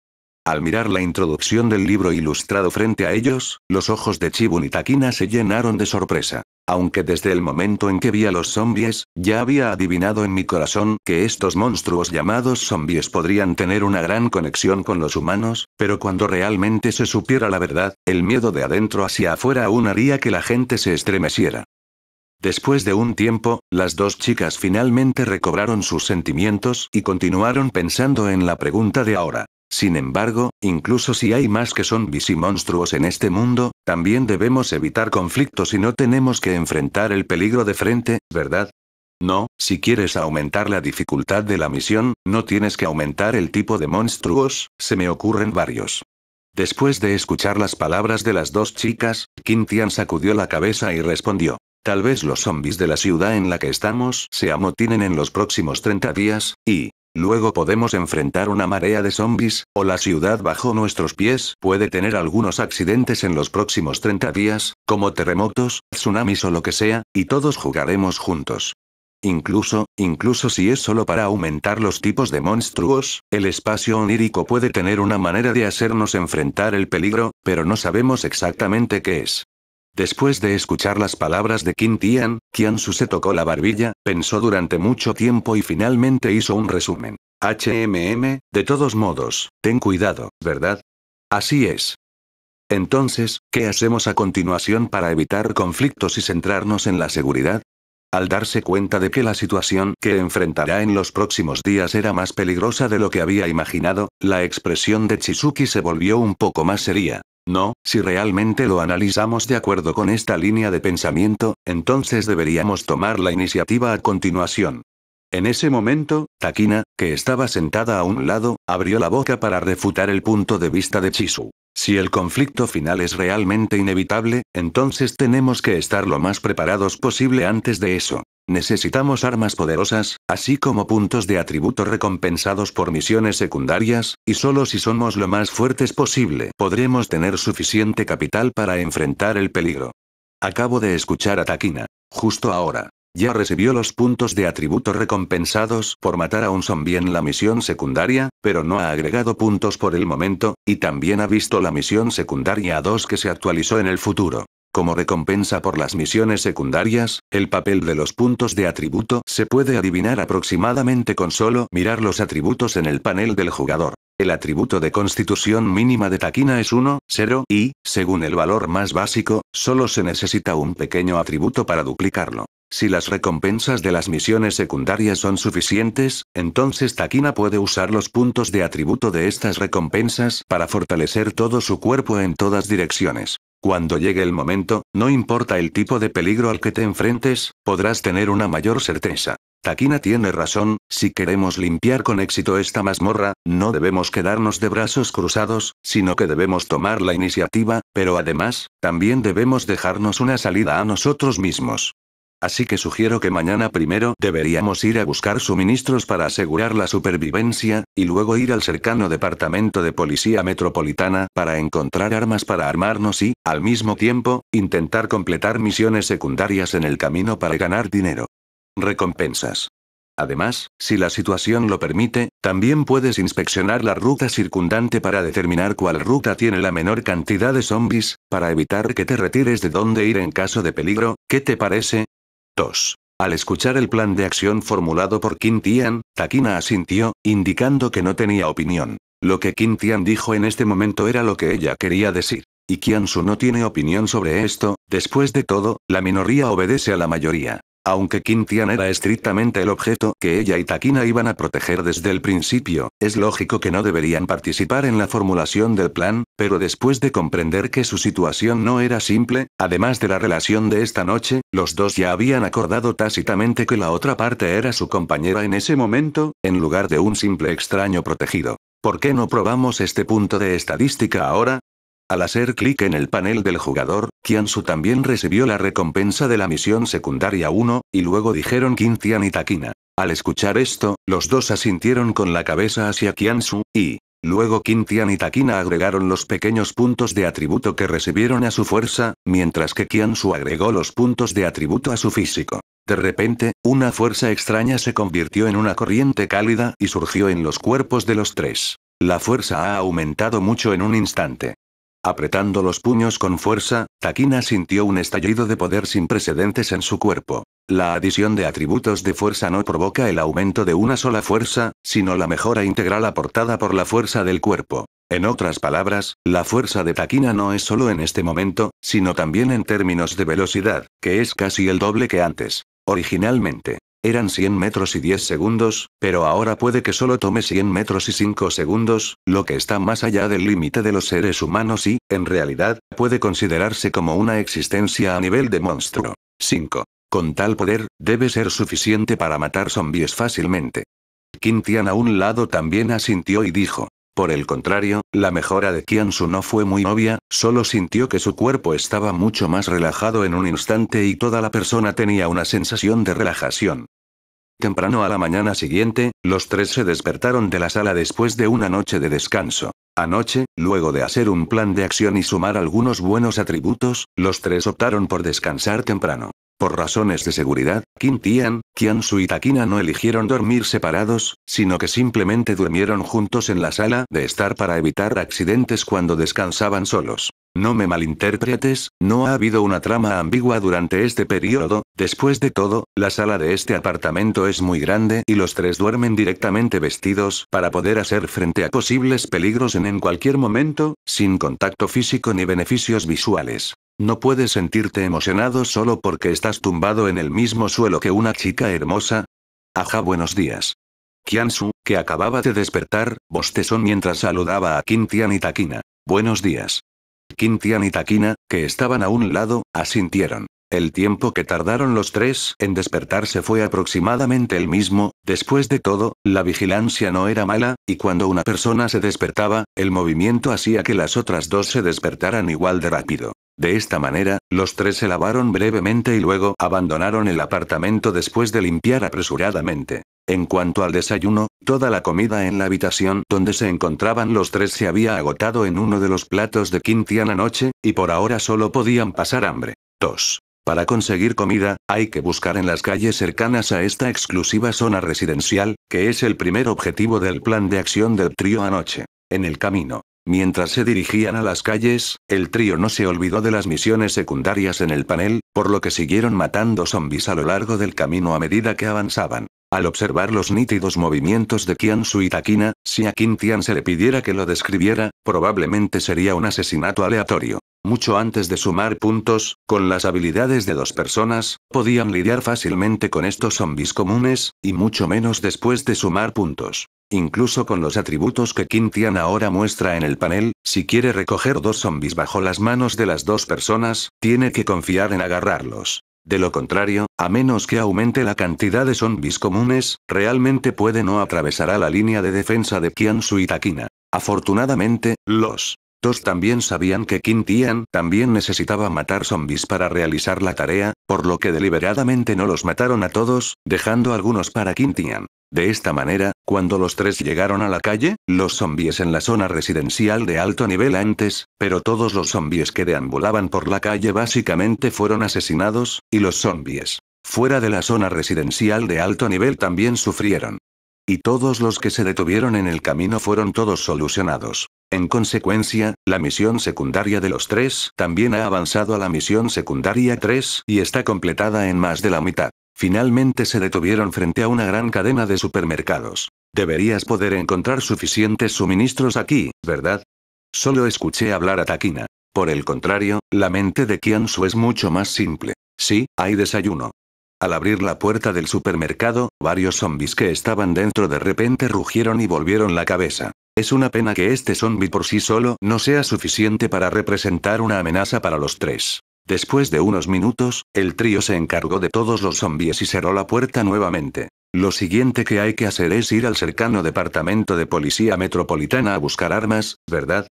Al mirar la introducción del libro ilustrado frente a ellos, los ojos de Chibun y Takina se llenaron de sorpresa. Aunque desde el momento en que vi a los zombies, ya había adivinado en mi corazón que estos monstruos llamados zombies podrían tener una gran conexión con los humanos, pero cuando realmente se supiera la verdad, el miedo de adentro hacia afuera aún haría que la gente se estremeciera. Después de un tiempo, las dos chicas finalmente recobraron sus sentimientos y continuaron pensando en la pregunta de ahora. Sin embargo, incluso si hay más que zombies y monstruos en este mundo, también debemos evitar conflictos y no tenemos que enfrentar el peligro de frente, ¿verdad? No, si quieres aumentar la dificultad de la misión, no tienes que aumentar el tipo de monstruos, se me ocurren varios. Después de escuchar las palabras de las dos chicas, Quintian sacudió la cabeza y respondió. Tal vez los zombies de la ciudad en la que estamos se amotinen en los próximos 30 días, y, Luego podemos enfrentar una marea de zombies, o la ciudad bajo nuestros pies puede tener algunos accidentes en los próximos 30 días, como terremotos, tsunamis o lo que sea, y todos jugaremos juntos. Incluso, incluso si es solo para aumentar los tipos de monstruos, el espacio onírico puede tener una manera de hacernos enfrentar el peligro, pero no sabemos exactamente qué es. Después de escuchar las palabras de Kim Tian, su se tocó la barbilla, pensó durante mucho tiempo y finalmente hizo un resumen. HMM, de todos modos, ten cuidado, ¿verdad? Así es. Entonces, ¿qué hacemos a continuación para evitar conflictos y centrarnos en la seguridad? Al darse cuenta de que la situación que enfrentará en los próximos días era más peligrosa de lo que había imaginado, la expresión de Chizuki se volvió un poco más seria. No, si realmente lo analizamos de acuerdo con esta línea de pensamiento, entonces deberíamos tomar la iniciativa a continuación. En ese momento, Takina, que estaba sentada a un lado, abrió la boca para refutar el punto de vista de Chisu. Si el conflicto final es realmente inevitable, entonces tenemos que estar lo más preparados posible antes de eso. Necesitamos armas poderosas, así como puntos de atributo recompensados por misiones secundarias, y solo si somos lo más fuertes posible podremos tener suficiente capital para enfrentar el peligro. Acabo de escuchar a Taquina. Justo ahora. Ya recibió los puntos de atributo recompensados por matar a un zombie en la misión secundaria, pero no ha agregado puntos por el momento, y también ha visto la misión secundaria 2 que se actualizó en el futuro. Como recompensa por las misiones secundarias, el papel de los puntos de atributo se puede adivinar aproximadamente con solo mirar los atributos en el panel del jugador. El atributo de constitución mínima de Taquina es 1, 0 y, según el valor más básico, solo se necesita un pequeño atributo para duplicarlo. Si las recompensas de las misiones secundarias son suficientes, entonces Taquina puede usar los puntos de atributo de estas recompensas para fortalecer todo su cuerpo en todas direcciones. Cuando llegue el momento, no importa el tipo de peligro al que te enfrentes, podrás tener una mayor certeza. Takina tiene razón, si queremos limpiar con éxito esta mazmorra, no debemos quedarnos de brazos cruzados, sino que debemos tomar la iniciativa, pero además, también debemos dejarnos una salida a nosotros mismos. Así que sugiero que mañana primero deberíamos ir a buscar suministros para asegurar la supervivencia, y luego ir al cercano departamento de policía metropolitana para encontrar armas para armarnos y, al mismo tiempo, intentar completar misiones secundarias en el camino para ganar dinero. Recompensas. Además, si la situación lo permite, también puedes inspeccionar la ruta circundante para determinar cuál ruta tiene la menor cantidad de zombies, para evitar que te retires de dónde ir en caso de peligro, ¿qué te parece? 2. Al escuchar el plan de acción formulado por Qin Tian, Takina asintió, indicando que no tenía opinión. Lo que Qin Tian dijo en este momento era lo que ella quería decir. Y Kiansu no tiene opinión sobre esto, después de todo, la minoría obedece a la mayoría. Aunque Quintian era estrictamente el objeto que ella y Taquina iban a proteger desde el principio, es lógico que no deberían participar en la formulación del plan, pero después de comprender que su situación no era simple, además de la relación de esta noche, los dos ya habían acordado tácitamente que la otra parte era su compañera en ese momento, en lugar de un simple extraño protegido. ¿Por qué no probamos este punto de estadística ahora? Al hacer clic en el panel del jugador, Kiansu también recibió la recompensa de la misión secundaria 1, y luego dijeron Quintian y Takina. Al escuchar esto, los dos asintieron con la cabeza hacia Kiansu, y... Luego Quintian y Takina agregaron los pequeños puntos de atributo que recibieron a su fuerza, mientras que Kiansu agregó los puntos de atributo a su físico. De repente, una fuerza extraña se convirtió en una corriente cálida y surgió en los cuerpos de los tres. La fuerza ha aumentado mucho en un instante. Apretando los puños con fuerza, Taquina sintió un estallido de poder sin precedentes en su cuerpo. La adición de atributos de fuerza no provoca el aumento de una sola fuerza, sino la mejora integral aportada por la fuerza del cuerpo. En otras palabras, la fuerza de Taquina no es solo en este momento, sino también en términos de velocidad, que es casi el doble que antes. Originalmente, eran 100 metros y 10 segundos, pero ahora puede que solo tome 100 metros y 5 segundos, lo que está más allá del límite de los seres humanos y, en realidad, puede considerarse como una existencia a nivel de monstruo. 5. Con tal poder, debe ser suficiente para matar zombies fácilmente. Quintian a un lado también asintió y dijo. Por el contrario, la mejora de Kiansu no fue muy obvia, solo sintió que su cuerpo estaba mucho más relajado en un instante y toda la persona tenía una sensación de relajación. Temprano a la mañana siguiente, los tres se despertaron de la sala después de una noche de descanso. Anoche, luego de hacer un plan de acción y sumar algunos buenos atributos, los tres optaron por descansar temprano. Por razones de seguridad, Kim Tian, Kian Su y Takina no eligieron dormir separados, sino que simplemente durmieron juntos en la sala de estar para evitar accidentes cuando descansaban solos. No me malinterpretes, no ha habido una trama ambigua durante este periodo, después de todo, la sala de este apartamento es muy grande y los tres duermen directamente vestidos para poder hacer frente a posibles peligros en, en cualquier momento, sin contacto físico ni beneficios visuales. No puedes sentirte emocionado solo porque estás tumbado en el mismo suelo que una chica hermosa. Ajá, buenos días. Ki-ahn-su, que acababa de despertar, bostezó mientras saludaba a Kintian y Takina. Buenos días. Quintian y Taquina, que estaban a un lado, asintieron. El tiempo que tardaron los tres en despertarse fue aproximadamente el mismo, después de todo, la vigilancia no era mala, y cuando una persona se despertaba, el movimiento hacía que las otras dos se despertaran igual de rápido. De esta manera, los tres se lavaron brevemente y luego abandonaron el apartamento después de limpiar apresuradamente. En cuanto al desayuno, toda la comida en la habitación donde se encontraban los tres se había agotado en uno de los platos de Quintian anoche, y por ahora solo podían pasar hambre. 2. Para conseguir comida, hay que buscar en las calles cercanas a esta exclusiva zona residencial, que es el primer objetivo del plan de acción del trío anoche. En el camino. Mientras se dirigían a las calles, el trío no se olvidó de las misiones secundarias en el panel, por lo que siguieron matando zombies a lo largo del camino a medida que avanzaban. Al observar los nítidos movimientos de Kiansu y Takina, si a Kintian se le pidiera que lo describiera, probablemente sería un asesinato aleatorio. Mucho antes de sumar puntos, con las habilidades de dos personas, podían lidiar fácilmente con estos zombies comunes, y mucho menos después de sumar puntos. Incluso con los atributos que Quintian ahora muestra en el panel, si quiere recoger dos zombies bajo las manos de las dos personas, tiene que confiar en agarrarlos. De lo contrario, a menos que aumente la cantidad de zombies comunes, realmente puede no a la línea de defensa de y Takina. Afortunadamente, los también sabían que Quintian también necesitaba matar zombies para realizar la tarea, por lo que deliberadamente no los mataron a todos, dejando algunos para Quintian. De esta manera, cuando los tres llegaron a la calle, los zombies en la zona residencial de alto nivel antes, pero todos los zombies que deambulaban por la calle básicamente fueron asesinados, y los zombies fuera de la zona residencial de alto nivel también sufrieron. Y todos los que se detuvieron en el camino fueron todos solucionados. En consecuencia, la misión secundaria de los tres también ha avanzado a la misión secundaria 3 y está completada en más de la mitad. Finalmente se detuvieron frente a una gran cadena de supermercados. Deberías poder encontrar suficientes suministros aquí, ¿verdad? Solo escuché hablar a Taquina. Por el contrario, la mente de Kiansu es mucho más simple. Sí, hay desayuno. Al abrir la puerta del supermercado, varios zombis que estaban dentro de repente rugieron y volvieron la cabeza. Es una pena que este zombie por sí solo no sea suficiente para representar una amenaza para los tres. Después de unos minutos, el trío se encargó de todos los zombies y cerró la puerta nuevamente. Lo siguiente que hay que hacer es ir al cercano departamento de policía metropolitana a buscar armas, ¿verdad?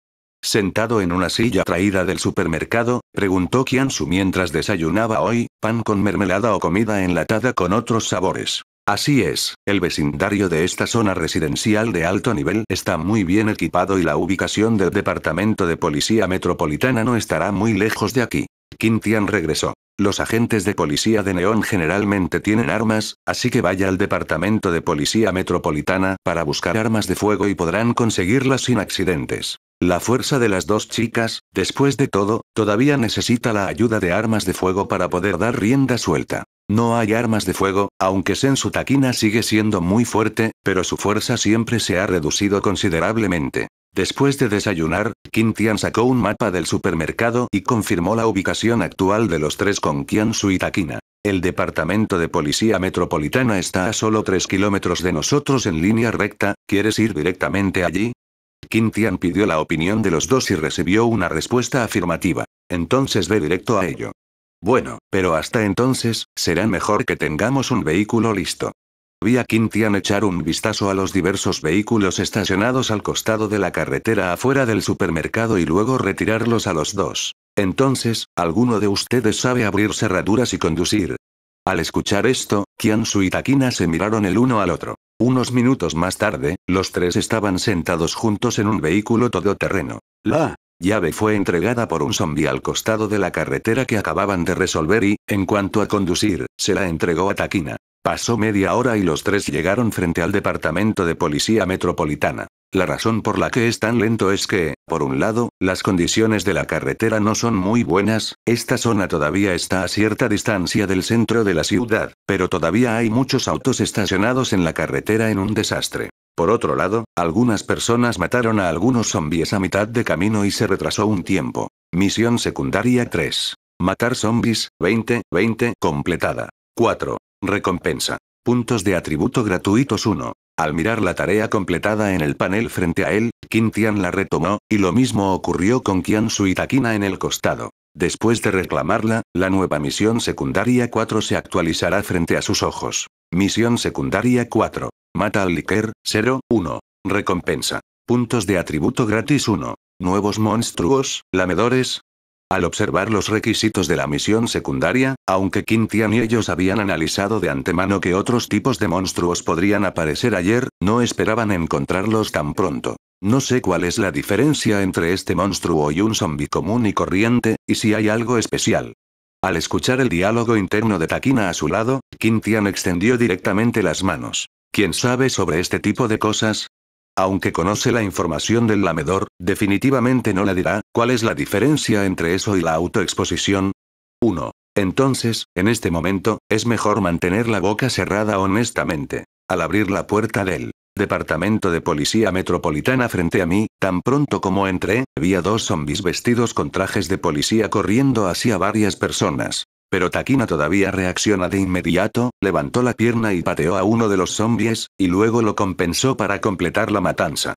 sentado en una silla traída del supermercado, preguntó Kiansu mientras desayunaba hoy, pan con mermelada o comida enlatada con otros sabores. Así es, el vecindario de esta zona residencial de alto nivel está muy bien equipado y la ubicación del Departamento de Policía Metropolitana no estará muy lejos de aquí. Tian regresó. Los agentes de policía de Neón generalmente tienen armas, así que vaya al Departamento de Policía Metropolitana para buscar armas de fuego y podrán conseguirlas sin accidentes. La fuerza de las dos chicas, después de todo, todavía necesita la ayuda de armas de fuego para poder dar rienda suelta. No hay armas de fuego, aunque Sensu Takina sigue siendo muy fuerte, pero su fuerza siempre se ha reducido considerablemente. Después de desayunar, Quintian sacó un mapa del supermercado y confirmó la ubicación actual de los tres con Su y Takina. El departamento de policía metropolitana está a solo 3 kilómetros de nosotros en línea recta, ¿quieres ir directamente allí? Quintian pidió la opinión de los dos y recibió una respuesta afirmativa. Entonces ve directo a ello. Bueno, pero hasta entonces, será mejor que tengamos un vehículo listo. Vi a Kintian echar un vistazo a los diversos vehículos estacionados al costado de la carretera afuera del supermercado y luego retirarlos a los dos. Entonces, alguno de ustedes sabe abrir cerraduras y conducir. Al escuchar esto, Kiansu y Takina se miraron el uno al otro. Unos minutos más tarde, los tres estaban sentados juntos en un vehículo todoterreno. La llave fue entregada por un zombi al costado de la carretera que acababan de resolver y, en cuanto a conducir, se la entregó a Takina. Pasó media hora y los tres llegaron frente al Departamento de Policía Metropolitana. La razón por la que es tan lento es que, por un lado, las condiciones de la carretera no son muy buenas, esta zona todavía está a cierta distancia del centro de la ciudad, pero todavía hay muchos autos estacionados en la carretera en un desastre. Por otro lado, algunas personas mataron a algunos zombies a mitad de camino y se retrasó un tiempo. Misión secundaria 3. Matar zombies, 20, 20, completada. 4. Recompensa. Puntos de atributo gratuitos 1. Al mirar la tarea completada en el panel frente a él, Kintian la retomó, y lo mismo ocurrió con Kiansu y Takina en el costado. Después de reclamarla, la nueva misión secundaria 4 se actualizará frente a sus ojos. Misión secundaria 4. Mata al Liker, 0, 1. Recompensa. Puntos de atributo gratis 1. Nuevos monstruos, lamedores, al observar los requisitos de la misión secundaria, aunque Quintian y ellos habían analizado de antemano que otros tipos de monstruos podrían aparecer ayer, no esperaban encontrarlos tan pronto. No sé cuál es la diferencia entre este monstruo y un zombi común y corriente, y si hay algo especial. Al escuchar el diálogo interno de Taquina a su lado, Quintian extendió directamente las manos. ¿Quién sabe sobre este tipo de cosas? Aunque conoce la información del lamedor, definitivamente no la dirá. ¿Cuál es la diferencia entre eso y la autoexposición? 1. Entonces, en este momento, es mejor mantener la boca cerrada honestamente. Al abrir la puerta del Departamento de Policía Metropolitana frente a mí, tan pronto como entré, vi a dos zombis vestidos con trajes de policía corriendo hacia varias personas. Pero Takina todavía reacciona de inmediato, levantó la pierna y pateó a uno de los zombies, y luego lo compensó para completar la matanza.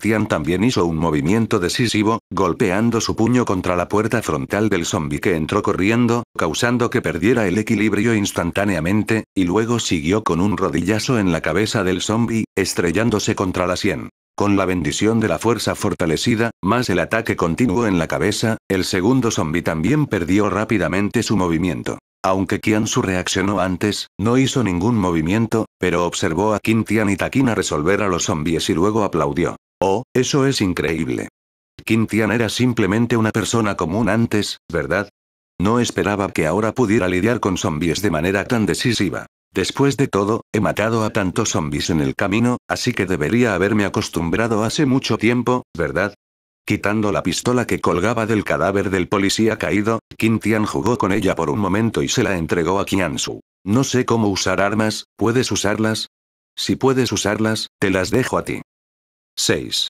Tian también hizo un movimiento decisivo, golpeando su puño contra la puerta frontal del zombi que entró corriendo, causando que perdiera el equilibrio instantáneamente, y luego siguió con un rodillazo en la cabeza del zombi, estrellándose contra la sien. Con la bendición de la fuerza fortalecida, más el ataque continuo en la cabeza, el segundo zombi también perdió rápidamente su movimiento. Aunque Kiansu reaccionó antes, no hizo ningún movimiento, pero observó a Quintian y Takina resolver a los zombies y luego aplaudió. Oh, eso es increíble. Quintian era simplemente una persona común antes, ¿verdad? No esperaba que ahora pudiera lidiar con zombies de manera tan decisiva. Después de todo, he matado a tantos zombies en el camino, así que debería haberme acostumbrado hace mucho tiempo, ¿verdad? Quitando la pistola que colgaba del cadáver del policía caído, Quintian jugó con ella por un momento y se la entregó a Kiansu. No sé cómo usar armas, ¿puedes usarlas? Si puedes usarlas, te las dejo a ti. 6.